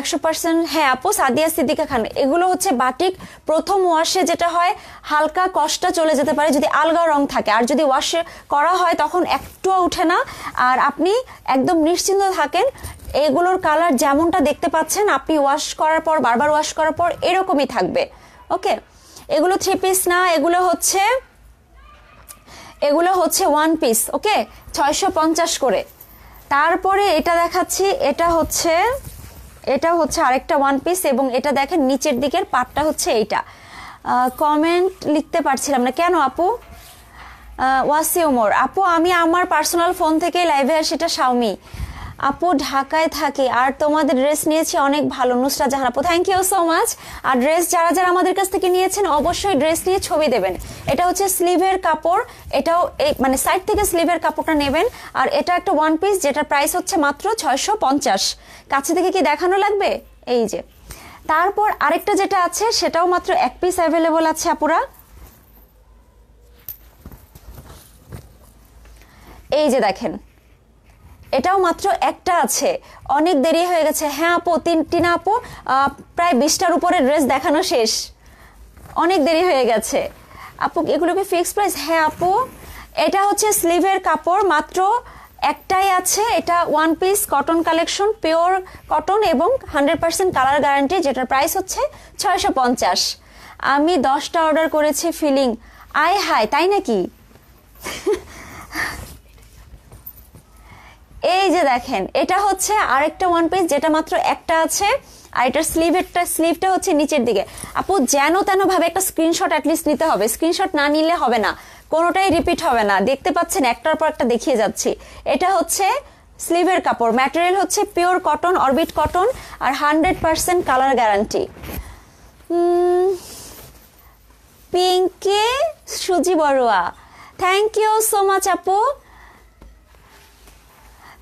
একশো পার্সেন্ট হ্যাঁ আপু সাদিয়া সিদ্দিকা খান এগুলো হচ্ছে বাটিক প্রথম ওয়াশে যেটা হয় হালকা কষ্টটা চলে যেতে পারে যদি আলগা রং থাকে আর যদি ওয়াশে করা হয় তখন একটুও উঠে না আর আপনি একদম নিশ্চিন্ত থাকেন এগুলোর কালার যেমনটা দেখতে পাচ্ছেন আপনি ওয়াশ করার পর বারবার ওয়াশ করার পর এরকমই থাকবে ওকে এগুলো থ্রি পিস না এগুলো হচ্ছে এগুলো হচ্ছে ওয়ান পিস ওকে ছয়শো পঞ্চাশ করে তারপরে এটা দেখাচ্ছি এটা হচ্ছে এটা হচ্ছে আরেকটা ওয়ান পিস এবং এটা দেখেন নিচের দিকের পাটটা হচ্ছে এইটা কমেন্ট লিখতে পারছিলাম না কেন আপু ওয়াসি ওমর আপু আমি আমার পার্সোনাল ফোন থেকে লাইভে আসি এটা শাওমি আপু ঢাকায় থাকে আর তোমাদের ড্রেস নিয়েছি অনেক ভালো নুসরা জাহান আপু থ্যাংক ইউ সো মাচ আর ড্রেস যারা যারা আমাদের কাছ থেকে নিয়েছেন অবশ্যই ড্রেস নিয়ে ছবি দেবেন এটা হচ্ছে স্লিভের কাপড় এটাও এই মানে সাইড থেকে স্লিভের কাপড়টা নেবেন আর এটা একটা ওয়ান পিস যেটার প্রাইস হচ্ছে মাত্র ছয়শো পঞ্চাশ কাছে থেকে কি দেখানো লাগবে এই যে তারপর আরেকটা যেটা আছে সেটাও মাত্র এক পিস অ্যাভেলেবল আছে আপুরা এই যে দেখেন এটাও মাত্র একটা আছে অনেক দেরি হয়ে গেছে হ্যাঁ আপু তিনটি না আপু প্রায় বিশটার উপরে ড্রেস দেখানো শেষ অনেক দেরি হয়ে গেছে আপু এগুলো কি ফিক্সড প্রাইস হ্যাঁ আপু এটা হচ্ছে স্লিভের কাপড় মাত্র একটাই আছে এটা one piece cotton collection pure cotton এবং হান্ড্রেড পার্সেন্ট কালার গ্যারান্টি যেটার প্রাইস হচ্ছে ছয়শো পঞ্চাশ আমি দশটা অর্ডার করেছি ফিলিং আয় হায় তাই নাকি এই যে দেখেন এটা হচ্ছে আরেকটা ওয়ান পিস যেটা মাত্র একটা আছে আর এটার স্লিভেরটা স্লিভটা হচ্ছে নিচের দিকে আপু যেন তেন ভাবে একটা স্ক্রিনশট অ্যাটলিস্ট নিতে হবে স্ক্রিনশট না নিলে হবে না কোনোটাই রিপিট হবে না দেখতে পাচ্ছেন একটার পর একটা দেখিয়ে যাচ্ছি এটা হচ্ছে স্লিভের কাপড় ম্যাটেরিয়াল হচ্ছে পিওর কটন অরবিট কটন আর hundred percent colour guarantee Pinki Suji Barua thank you so much আপু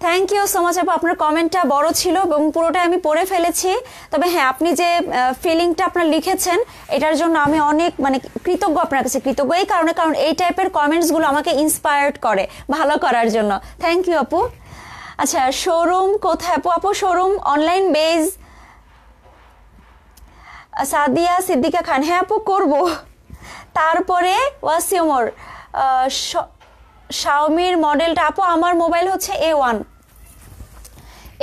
থ্যাংক ইউ সো মাচ আপু আপনার কমেন্টটা বড় ছিল এবং পুরোটাই আমি পড়ে ফেলেছি তবে হ্যাঁ আপনি যে ফিলিংটা আপনার লিখেছেন এটার জন্য আমি অনেক মানে কৃতজ্ঞ আপনার কাছে কৃতজ্ঞ এই কারণে কারণ এই টাইপের কমেন্টসগুলো আমাকে ইন্সপায়ার্ড করে ভালো করার জন্য থ্যাংক ইউ আপু আচ্ছা শোরুম কোথায় আপু আপু showroom online base Sadia Siddika Khan হ্যাঁ আপু করবো তারপরে ওয়াসিওমর শাওমির মডেলটা আপু আমার মোবাইল হচ্ছে এ ওয়ান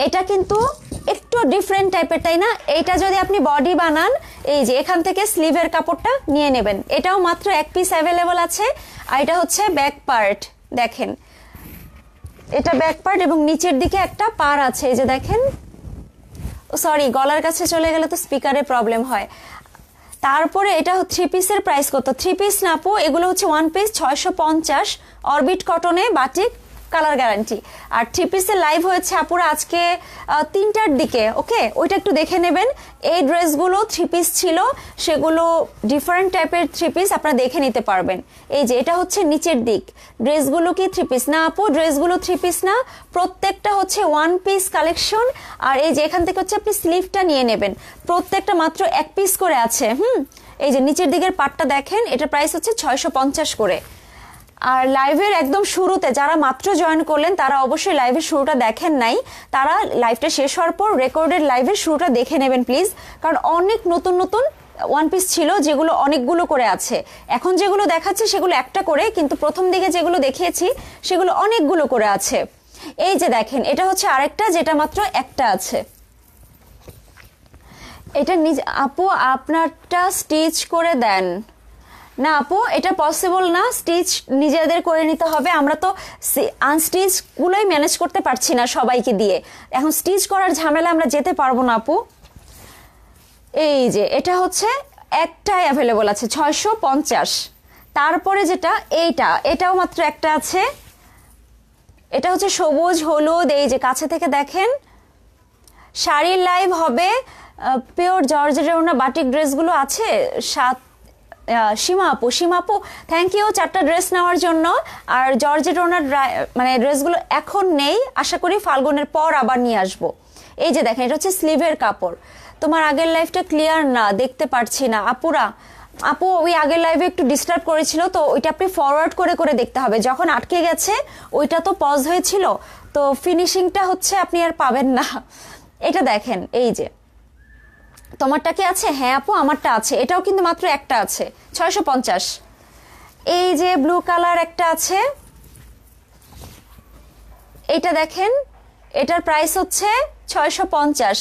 এটা কিন্তু একটু ডিফারেন্ট টাইপের তাই না এটা যদি আপনি বডি বানান এই যে এখান থেকে স্লিভের কাপড়টা নিয়ে নেবেন এটাও মাত্র এক পিস অ্যাভেলেবল আছে আর এটা হচ্ছে ব্যাক পার্ট দেখেন এটা ব্যাক পার্ট এবং নিচের দিকে একটা পার আছে এই যে দেখেন সরি গলার কাছে চলে গেলে তো স্পিকারে প্রবলেম হয় তারপরে এটা থ্রি পিসের প্রাইস কত থ্রি পিস নাপো এগুলো হচ্ছে ওয়ান পিস ছয়শো পঞ্চাশ অরবিট কটনে বাটিক কালার গ্যারান্টি আর থ্রি লাইভ হয়েছে আপুরা আজকে তিনটার দিকে ওকে ওইটা একটু দেখে নেবেন এই ড্রেসগুলো থ্রি পিস ছিল সেগুলো ডিফারেন্ট টাইপের থ্রি পিস আপনারা দেখে নিতে পারবেন এই যে এটা হচ্ছে নিচের দিক ড্রেসগুলো কি থ্রি পিস না আপু ড্রেসগুলো থ্রি পিস না প্রত্যেকটা হচ্ছে ওয়ান পিস কালেকশন আর এই যে এখান থেকে হচ্ছে আপনি স্লিভটা নিয়ে নেবেন প্রত্যেকটা মাত্র এক পিস করে আছে হুম এই যে নিচের দিকের পাটটা দেখেন এটা প্রাইস হচ্ছে ছয়শো করে আর লাইভের একদম শুরুতে যারা মাত্র জয়েন করলেন তারা অবশ্যই লাইভের শুরুটা দেখেন নাই তারা লাইভটা শেষ হওয়ার পর রেকর্ডের লাইভের শুরুটা দেখে নেবেন প্লিজ কারণ অনেক নতুন নতুন ওয়ান পিস ছিল যেগুলো অনেকগুলো করে আছে এখন যেগুলো দেখাচ্ছে সেগুলো একটা করে কিন্তু প্রথম দিকে যেগুলো দেখিয়েছি সেগুলো অনেকগুলো করে আছে এই যে দেখেন এটা হচ্ছে আরেকটা যেটা মাত্র একটা আছে এটা নিজ আপু আপনারটা স্টিচ করে দেন না আপু এটা পসিবল না স্টিচ নিজেদের করে নিতে হবে আমরা তো আনস্টিচগুলোই ম্যানেজ করতে পারছি না সবাইকে দিয়ে এখন স্টিচ করার ঝামেলা আমরা যেতে পারবো না আপু এই যে এটা হচ্ছে একটাই অ্যাভেলেবল আছে ছয়শো পঞ্চাশ তারপরে যেটা এইটা এটাও মাত্র একটা আছে এটা হচ্ছে সবুজ হলুদ এই যে কাছে থেকে দেখেন শাড়ির লাইভ হবে পিওর জর্জের ওনা বাটিক ড্রেসগুলো আছে সাত সীমা আপু সীমা আপু থ্যাংক ইউ চারটা ড্রেস নেওয়ার জন্য আর জর্জেট ওনার মানে ড্রেসগুলো এখন নেই আশা করি ফাল্গুনের পর আবার নিয়ে আসবো এই যে দেখেন এটা হচ্ছে স্লিভের কাপড় তোমার আগের লাইফটা ক্লিয়ার না দেখতে পারছি না আপুরা আপু ওই আগের লাইভে একটু ডিস্টার্ব করেছিল তো ওইটা আপনি ফরওয়ার্ড করে করে দেখতে হবে যখন আটকে গেছে ওইটা তো পজ হয়েছিল তো ফিনিশিংটা হচ্ছে আপনি আর পাবেন না এটা দেখেন এই যে তোমারটা কি আছে হ্যাঁ আপু আমারটা আছে এটাও কিন্তু মাত্র একটা আছে ছয়শো পঞ্চাশ এই যে ব্লু কালার একটা আছে এটা দেখেন এটার প্রাইস হচ্ছে ছয়শো পঞ্চাশ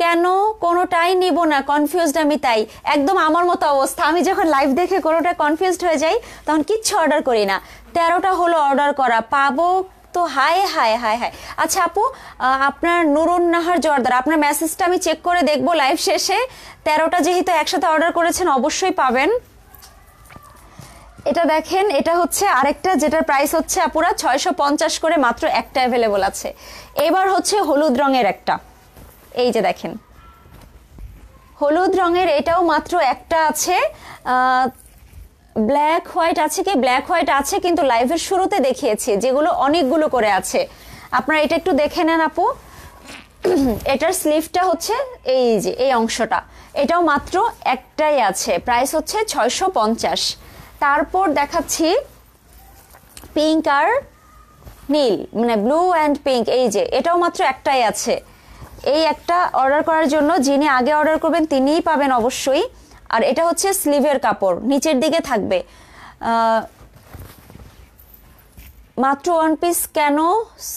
কেন কোনোটাই নিব না কনফিউজড আমি তাই একদম আমার মতো অবস্থা আমি যখন লাইভ দেখে কোনোটা কনফিউজড হয়ে যাই তখন কিচ্ছু অর্ডার করি না তেরোটা হলো অর্ডার করা পাবো তো হায় হায় হায় হায় আচ্ছা আপু আপনার নুরুন নাহার জোয়ারদার আপনার মেসেজটা আমি চেক করে দেখবো লাইভ শেষে তেরোটা যেহেতু একসাথে অর্ডার করেছেন অবশ্যই পাবেন এটা দেখেন এটা হচ্ছে আরেকটা যেটার প্রাইস হচ্ছে আপুরা ছয়শো পঞ্চাশ করে মাত্র একটা অ্যাভেলেবল আছে এবার হচ্ছে হলুদ রঙের একটা এই যে দেখেন হলুদ রঙের এটাও মাত্র একটা আছে ব্ল্যাক হোয়াইট আছে কি ব্ল্যাক হোয়াইট আছে কিন্তু লাইভের শুরুতে দেখিয়েছি যেগুলো অনেকগুলো করে আছে আপনারা এটা একটু দেখে নেন আপু এটার স্লিভটা হচ্ছে এই যে এই অংশটা এটাও মাত্র একটাই আছে প্রাইস হচ্ছে ছয়শো পঞ্চাশ তারপর দেখাচ্ছি পিঙ্ক আর নীল মানে ব্লু অ্যান্ড পিঙ্ক এই যে এটাও মাত্র একটাই আছে এই একটা অর্ডার করার জন্য যিনি আগে অর্ডার করবেন তিনিই পাবেন অবশ্যই আর এটা হচ্ছে স্লিভের কাপড় নিচের দিকে থাকবে মাত্র ওয়ান পিস কেন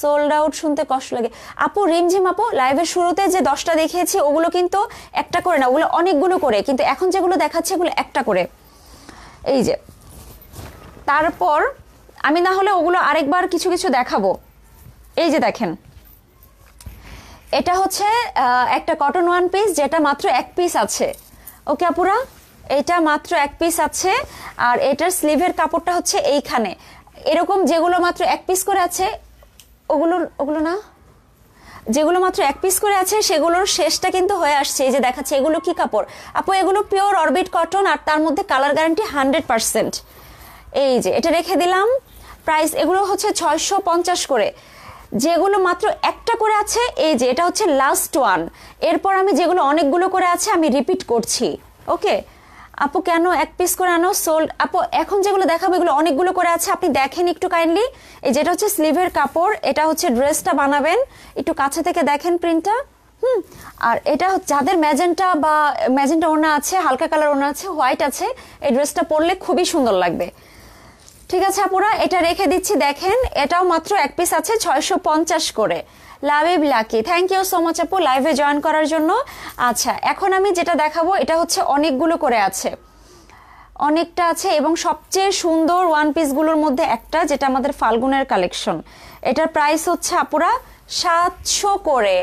সোল্ড আউট শুনতে কষ্ট লাগে আপু রিমঝিম আপু লাইভের শুরুতে যে দশটা দেখিয়েছি ওগুলো কিন্তু একটা করে না ওগুলো অনেকগুলো করে কিন্তু এখন যেগুলো দেখাচ্ছে ওগুলো একটা করে এই যে তারপর আমি না হলে ওগুলো আরেকবার কিছু কিছু দেখাবো এই যে দেখেন এটা হচ্ছে একটা কটন ওয়ান পিস যেটা মাত্র এক পিস আছে ওকে আপুরা এটা মাত্র এক পিস আছে আর এটার স্লিভের কাপড়টা হচ্ছে এইখানে এরকম যেগুলো মাত্র এক পিস করে আছে ওগুলো ওগুলো না যেগুলো মাত্র এক পিস করে আছে সেগুলোর শেষটা কিন্তু হয়ে আসছে এই যে দেখাচ্ছে এগুলো কি কাপড় আপু এগুলো পিওর অরবিট কটন আর তার মধ্যে কালার গ্যারান্টি হান্ড্রেড পারসেন্ট এই যে এটা রেখে দিলাম প্রাইস এগুলো হচ্ছে ছয়শো পঞ্চাশ করে যেগুলো মাত্র একটা করে আছে এই যে এটা হচ্ছে লাস্ট ওয়ান এরপর আমি যেগুলো অনেকগুলো করে আছে আমি রিপিট করছি ওকে আপু কেন এক পিস করে আনো সোল্ড আপু এখন যেগুলো দেখাবো এগুলো অনেকগুলো করে আছে আপনি দেখেন একটু কাইন্ডলি এই যেটা হচ্ছে স্লিভের কাপড় এটা হচ্ছে ড্রেসটা বানাবেন একটু কাছে থেকে দেখেন প্রিন্টটা হুম আর এটা যাদের ম্যাজেন্টা বা ম্যাজেন্টা ওনা আছে হালকা কালার ওনা আছে হোয়াইট আছে এই ড্রেসটা পরলে খুবই সুন্দর লাগবে ঠিক আছে আপুরা এটা রেখে দিচ্ছি দেখেন এটাও মাত্র এক পিস আছে ছয়শো পঞ্চাশ করে Labib Lucky thank you so much আপু লাইভে জয়েন করার জন্য আচ্ছা এখন আমি যেটা দেখাবো এটা হচ্ছে অনেকগুলো করে আছে অনেকটা আছে এবং সবচেয়ে সুন্দর ওয়ান পিসগুলোর মধ্যে একটা যেটা আমাদের ফাল্গুনের কালেকশন এটার প্রাইস হচ্ছে আপুরা সাতশো করে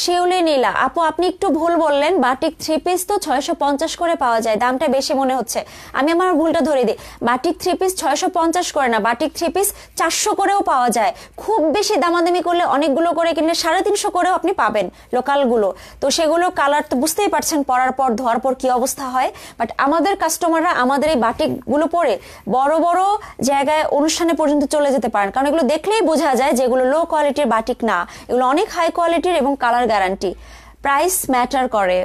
শিউলি নীলা আপু আপনি একটু ভুল বললেন বাটিক থ্রি পিস তো ছয়শো পঞ্চাশ করে পাওয়া যায় দামটা বেশি মনে হচ্ছে আমি আমার ভুলটা ধরে দিই বাটিক থ্রি পিস ছয়শো পঞ্চাশ করে না বাটিক থ্রি পিস চারশো করেও পাওয়া যায় খুব বেশি দামাদামি করলে অনেকগুলো করে কিনলে সাড়ে তিনশো করেও আপনি পাবেন লোকালগুলো তো সেগুলো কালার তো বুঝতেই পারছেন পরার পর ধোয়ার পর কি অবস্থা হয় বাট আমাদের কাস্টমাররা আমাদের এই বাটিকগুলো পরে বড় বড় জায়গায় অনুষ্ঠানে পর্যন্ত চলে যেতে পারেন কারণ এগুলো দেখলেই বোঝা যায় যেগুলো লো কোয়ালিটির বাটিক না এগুলো অনেক হাই কোয়ালিটি কোয়ালিটির এবং কালার গ্যারান্টি প্রাইস ম্যাটার করে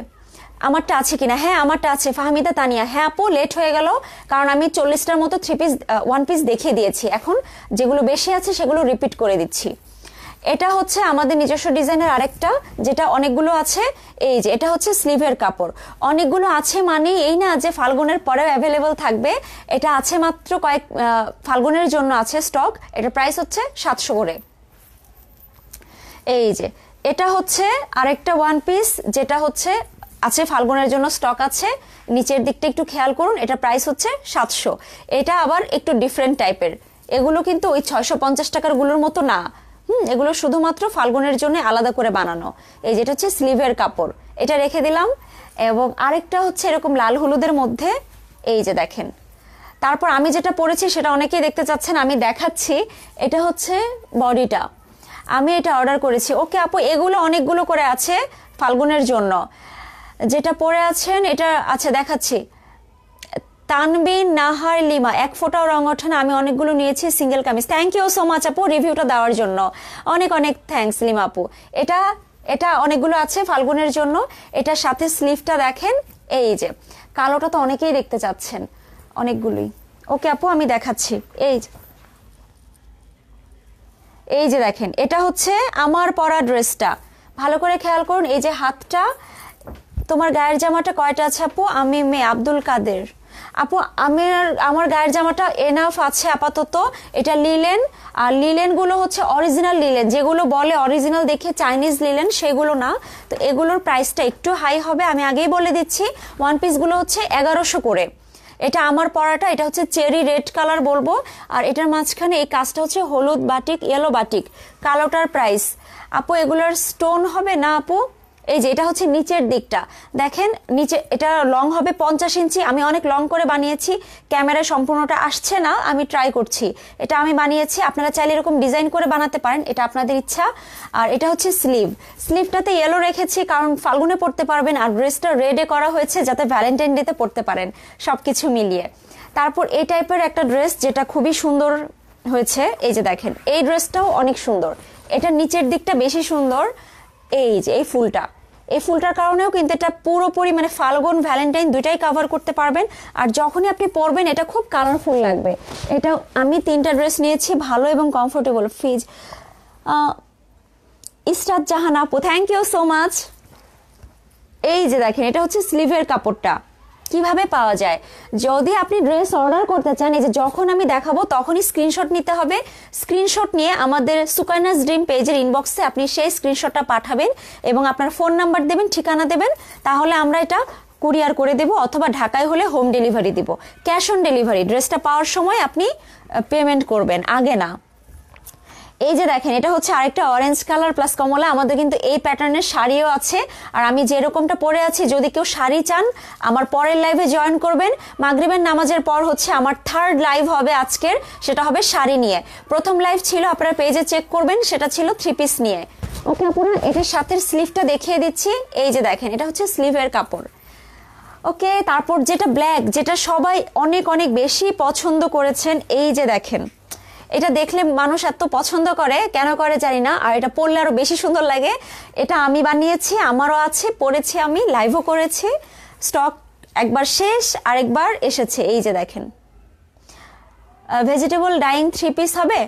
আমারটা আছে কিনা হ্যাঁ আমারটা আছে ফাহমিদা তানিয়া হ্যাঁ আপু লেট হয়ে গেল কারণ আমি চল্লিশটার মতো থ্রি পিস ওয়ান পিস দেখিয়ে দিয়েছি এখন যেগুলো বেশি আছে সেগুলো রিপিট করে দিচ্ছি এটা হচ্ছে আমাদের নিজস্ব ডিজাইনের আরেকটা যেটা অনেকগুলো আছে এই যে এটা হচ্ছে স্লিভের কাপড় অনেকগুলো আছে মানে এই না যে ফাল্গুনের পরেও অ্যাভেলেবল থাকবে এটা আছে মাত্র কয়েক ফাল্গুনের জন্য আছে স্টক এটা প্রাইস হচ্ছে সাতশো করে এই যে এটা হচ্ছে আরেকটা ওয়ান পিস যেটা হচ্ছে আছে ফাল্গুনের জন্য স্টক আছে নিচের দিকটা একটু খেয়াল করুন এটা প্রাইস হচ্ছে সাতশো এটা আবার একটু ডিফারেন্ট টাইপের এগুলো কিন্তু ওই ছয়শো পঞ্চাশ টাকারগুলোর মতো না হুম এগুলো শুধুমাত্র ফাল্গুনের জন্য আলাদা করে বানানো এই যেটা হচ্ছে স্লিভের কাপড় এটা রেখে দিলাম এবং আরেকটা হচ্ছে এরকম লাল হলুদের মধ্যে এই যে দেখেন তারপর আমি যেটা পরেছি সেটা অনেকেই দেখতে চাচ্ছেন আমি দেখাচ্ছি এটা হচ্ছে বডিটা আমি এটা অর্ডার করেছি ওকে আপু এগুলো অনেকগুলো করে আছে ফাল্গুনের জন্য যেটা পরে আছেন এটা আচ্ছা দেখাচ্ছি তানবিন নাহার লিমা এক ফোটাও রং ওঠে আমি অনেকগুলো নিয়েছি single kameez thank you so much আপু রিভিউটা দেওয়ার জন্য অনেক অনেক থ্যাংকস লিমা আপু এটা এটা অনেকগুলো আছে ফাল্গুনের জন্য এটার সাথে স্লিভটা দেখেন এই যে কালোটা তো অনেকেই দেখতে চাচ্ছেন অনেকগুলোই ওকে আপু আমি দেখাচ্ছি এই যে এই যে দেখেন এটা হচ্ছে আমার পরা ড্রেসটা ভালো করে খেয়াল করুন এই যে হাতটা তোমার গায়ের জামাটা কয়টা আছে আপু আমি মেয়ে আব্দুল কাদের আপু আমি আমার গায়ের জামাটা এনাফ আছে আপাতত এটা লিলেন আর লিলেনগুলো হচ্ছে অরিজিনাল লিলেন যেগুলো বলে অরিজিনাল দেখে চাইনিজ লিলেন সেগুলো না তো এগুলোর প্রাইসটা একটু হাই হবে আমি আগেই বলে দিচ্ছি ওয়ান পিসগুলো হচ্ছে এগারোশো করে এটা আমার পড়াটা এটা হচ্ছে চেরি রেড কালার বলবো আর এটার মাঝখানে এই কাজটা হচ্ছে হলুদ বাটিক ইয়েলো বাটিক কালোটার প্রাইস আপু এগুলোর স্টোন হবে না আপু এই যে এটা হচ্ছে নিচের দিকটা দেখেন নিচে এটা লং হবে পঞ্চাশ ইঞ্চি আমি অনেক লং করে বানিয়েছি ক্যামেরায় সম্পূর্ণটা আসছে না আমি ট্রাই করছি এটা আমি বানিয়েছি আপনারা চাইলে এরকম ডিজাইন করে বানাতে পারেন এটা আপনাদের ইচ্ছা আর এটা হচ্ছে স্লিভ স্লিভটাতে ইয়েলো রেখেছি কারণ ফাল্গুনে পড়তে পারবেন আর ড্রেসটা রেডে করা হয়েছে যাতে ভ্যালেন্টাইন ডেতে পড়তে পারেন সব কিছু মিলিয়ে তারপর এই টাইপের একটা ড্রেস যেটা খুবই সুন্দর হয়েছে এই যে দেখেন এই ড্রেসটাও অনেক সুন্দর এটা নিচের দিকটা বেশি সুন্দর এই যে এই ফুলটা এই ফুলটার কারণেও কিন্তু এটা পুরোপুরি মানে ফাল্গুন ভ্যালেন্টাইন দুইটাই কাভার করতে পারবেন আর যখনই আপনি পরবেন এটা খুব কালারফুল লাগবে এটা আমি তিনটা ড্রেস নিয়েছি ভালো এবং কমফোর্টেবল ফিজ ইস্টার জাহান আপু থ্যাংক ইউ সো মাচ এই যে দেখেন এটা হচ্ছে স্লিভের কাপড়টা কিভাবে পাওয়া যায় যদি আপনি ড্রেস অর্ডার করতে চান এই যে যখন আমি দেখাবো তখনই স্ক্রিনশট নিতে হবে স্ক্রিনশট নিয়ে আমাদের সুকাইনাস ড্রিম পেজের ইনবক্সে আপনি সেই স্ক্রিনশটটা পাঠাবেন এবং আপনার ফোন নাম্বার দেবেন ঠিকানা দেবেন তাহলে আমরা এটা কুরিয়ার করে দেব অথবা ঢাকায় হলে হোম ডেলিভারি দেব ক্যাশ অন ডেলিভারি ড্রেসটা পাওয়ার সময় আপনি পেমেন্ট করবেন আগে না এই যে দেখেন এটা হচ্ছে আরেকটা অরেঞ্জ কালার প্লাস কমলা আমাদের কিন্তু এই প্যাটার্নের শাড়িও আছে আর আমি যেরকমটা পরে আছি যদি কেউ শাড়ি চান আমার পরের লাইভে জয়েন করবেন মাগরিবের নামাজের পর হচ্ছে আমার থার্ড লাইভ হবে আজকের সেটা হবে শাড়ি নিয়ে প্রথম লাইভ ছিল আপনারা পেজে চেক করবেন সেটা ছিল থ্রি পিস নিয়ে ওকে আপনারা এটার সাথে স্লিভটা দেখিয়ে দিচ্ছি এই যে দেখেন এটা হচ্ছে স্লিভের কাপড় ওকে তারপর যেটা ব্ল্যাক যেটা সবাই অনেক অনেক বেশি পছন্দ করেছেন এই যে দেখেন এটা দেখলে মানুষ এত পছন্দ করে কেন করে জানি না আর এটা পড়লে আরও বেশি সুন্দর লাগে এটা আমি বানিয়েছি আমারও আছে পড়েছি আমি লাইভও করেছি স্টক একবার শেষ আরেকবার এসেছে এই যে দেখেন ভেজিটেবল ডাইং থ্রি পিস হবে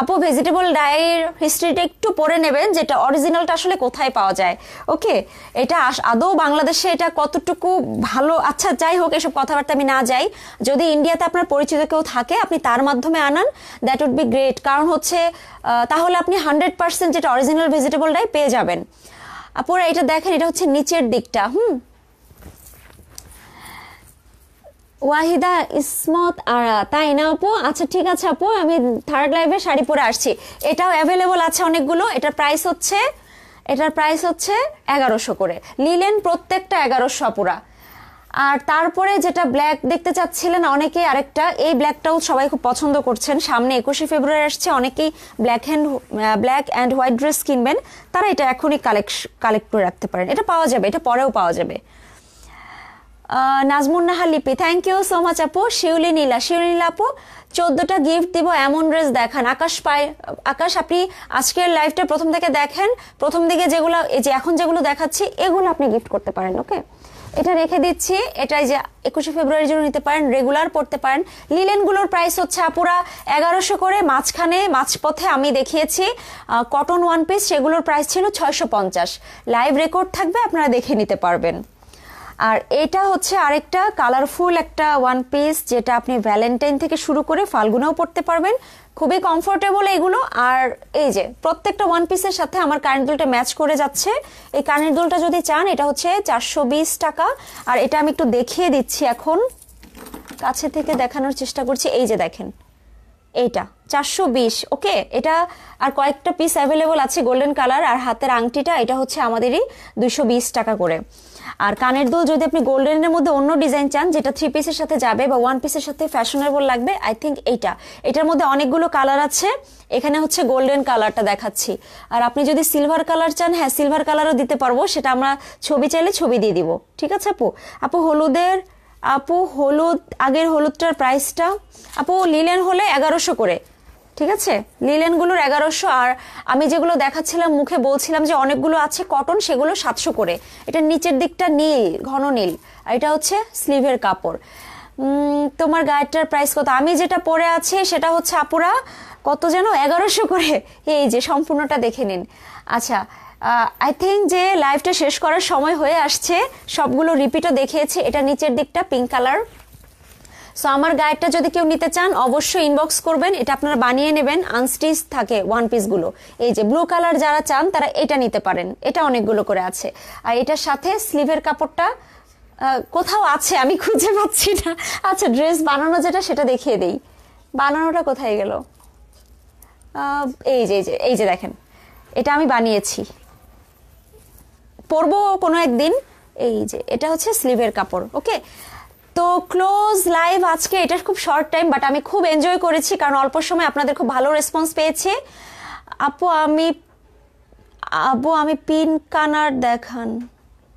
আপু ভেজিটেবল ডায়ের হিস্ট্রিটা একটু পড়ে নেবেন যেটা অরিজিনালটা আসলে কোথায় পাওয়া যায় ওকে এটা আদৌ বাংলাদেশে এটা কতটুকু ভালো আচ্ছা যাই হোক এসব কথাবার্তা আমি না যাই যদি ইন্ডিয়াতে আপনার পরিচিত কেউ থাকে আপনি তার মাধ্যমে আনান দ্যাট উড বি গ্রেট কারণ হচ্ছে তাহলে আপনি হান্ড্রেড পার্সেন্ট যেটা অরিজিনাল ভেজিটেবল ডাই পেয়ে যাবেন আপুরা এটা দেখেন এটা হচ্ছে নিচের দিকটা হুম ওয়াহিদা ইসমত আরা তাই না আপু আচ্ছা ঠিক আছে আপু আমি থার্ড লাইভে শাড়ি পরে আসছি এটাও অ্যাভেলেবল আছে অনেকগুলো এটার প্রাইস হচ্ছে এটার প্রাইস হচ্ছে এগারোশো করে লিলেন প্রত্যেকটা এগারোশো আপুরা আর তারপরে যেটা ব্ল্যাক দেখতে চাচ্ছিলেন অনেকেই আরেকটা এই ব্ল্যাকটাও সবাই খুব পছন্দ করছেন সামনে একুশে ফেব্রুয়ারি আসছে অনেকেই black hand black and white dress কিনবেন তারা এটা এখনই কালেক্ট কালেক্ট করে রাখতে পারেন এটা পাওয়া যাবে এটা পরেও পাওয়া যাবে নাজমুন নাহার লিপি থ্যাংক ইউ সো মাচ আপু শিউলি নীলা শিউলি নীলা আপু চোদ্দোটা গিফট দিব এমন ড্রেস দেখান আকাশ পায় আকাশ আপনি আজকের লাইফটা প্রথম থেকে দেখেন প্রথম দিকে যেগুলো এই যে এখন যেগুলো দেখাচ্ছি এগুলো আপনি গিফট করতে পারেন ওকে এটা রেখে দিচ্ছি এটাই যে একুশে ফেব্রুয়ারির জন্য নিতে পারেন রেগুলার পড়তে পারেন লিলেনগুলোর প্রাইস হচ্ছে আপুরা এগারোশো করে মাঝখানে মাঝপথে আমি দেখিয়েছি কটন ওয়ান পিস সেগুলোর প্রাইস ছিল ছয়শো পঞ্চাশ লাইভ রেকর্ড থাকবে আপনারা দেখে নিতে পারবেন আর এটা হচ্ছে আরেকটা কালারফুল একটা ওয়ান পিস যেটা আপনি ভ্যালেন্টাইন থেকে শুরু করে ফাল্গুনেও পড়তে পারবেন খুবই কমফোর্টেবল এগুলো আর এই যে প্রত্যেকটা ওয়ান পিসের সাথে আমার কানের দুলটা ম্যাচ করে যাচ্ছে এই কানের দুলটা যদি চান এটা হচ্ছে চারশো টাকা আর এটা আমি একটু দেখিয়ে দিচ্ছি এখন কাছে থেকে দেখানোর চেষ্টা করছি এই যে দেখেন এইটা চারশো বিশ ওকে এটা আর কয়েকটা পিস অ্যাভেলেবল আছে গোল্ডেন কালার আর হাতের আংটিটা এটা হচ্ছে আমাদেরই দুশো বিশ টাকা করে আর কানের দুল যদি আপনি গোল্ডেনের মধ্যে অন্য ডিজাইন চান যেটা থ্রি পিসের সাথে যাবে বা ওয়ান পিসের সাথে ফ্যাশনেবল লাগবে আই থিঙ্ক এইটা এটার মধ্যে অনেকগুলো কালার আছে এখানে হচ্ছে গোল্ডেন কালারটা দেখাচ্ছি আর আপনি যদি সিলভার কালার চান হ্যাঁ সিলভার কালারও দিতে পারবো সেটা আমরা ছবি চাইলে ছবি দিয়ে দিব ঠিক আছে আপু আপু হলুদের আপু হলুদ আগের হলুদটার প্রাইসটা আপু লিলেন হলে এগারোশো করে ঠিক আছে লিলেনগুলোর এগারোশো আর আমি যেগুলো দেখাচ্ছিলাম মুখে বলছিলাম যে অনেকগুলো আছে কটন সেগুলো সাতশো করে এটা নিচের দিকটা নীল ঘন নীল আর এটা হচ্ছে স্লিভের কাপড় তোমার গায়েরটার প্রাইস কত আমি যেটা পরে আছি সেটা হচ্ছে আপুরা কত যেন এগারোশো করে এই যে সম্পূর্ণটা দেখে নিন আচ্ছা আই থিঙ্ক যে লাইভটা শেষ করার সময় হয়ে আসছে সবগুলো রিপিটও দেখিয়েছে এটা নিচের দিকটা পিঙ্ক কালার সো আমার গাইডটা যদি কেউ নিতে চান অবশ্যই ইনবক্স করবেন এটা আপনারা বানিয়ে নেবেন আনস্টিচ থাকে ওয়ান পিসগুলো এই যে ব্লু কালার যারা চান তারা এটা নিতে পারেন এটা অনেকগুলো করে আছে আর এটার সাথে স্লিভের কাপড়টা কোথাও আছে আমি খুঁজে পাচ্ছি না আচ্ছা ড্রেস বানানো যেটা সেটা দেখিয়ে দেই বানানোটা কোথায় গেল এই যে এই যে এই যে দেখেন এটা আমি বানিয়েছি পরবো কোনো একদিন এই যে এটা হচ্ছে স্লিভের কাপড় ওকে তো ক্লোজ লাইভ আজকে এটা খুব শর্ট টাইম বাট আমি খুব এনজয় করেছি কারণ অল্প সময় আপনাদের খুব ভালো রেসপন্স পেয়েছি আপু আমি আবু আমি পিঙ্ক কালার দেখান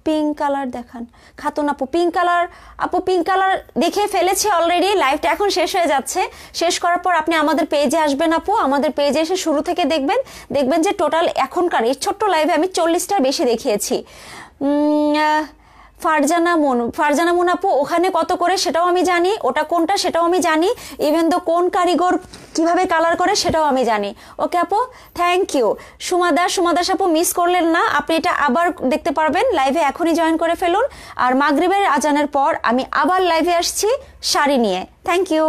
পিঙ্ক কালার দেখান খাতুন আপু পিঙ্ক কালার আপু পিঙ্ক কালার দেখে ফেলেছি অলরেডি লাইভটা এখন শেষ হয়ে যাচ্ছে শেষ করার পর আপনি আমাদের পেজে আসবেন আপু আমাদের পেজে এসে শুরু থেকে দেখবেন দেখবেন যে টোটাল এখনকার এই ছোট্ট লাইভে আমি চল্লিশটার বেশি দেখিয়েছি ফারজানা মন ফারজানা মুনাপু ওখানে কত করে সেটাও আমি জানি ওটা কোনটা সেটাও আমি জানি ইভেন দো কোন কারিগর কিভাবে কালার করে সেটাও আমি জানি ওকে আপু থ্যাংক ইউ সুমা দাস সুমা দাস আপু মিস করলেন না আপনি এটা আবার দেখতে পারবেন লাইভে এখনই জয়েন করে ফেলুন আর মাগরিবের আজানের পর আমি আবার লাইভে আসছি শাড়ি নিয়ে থ্যাংক ইউ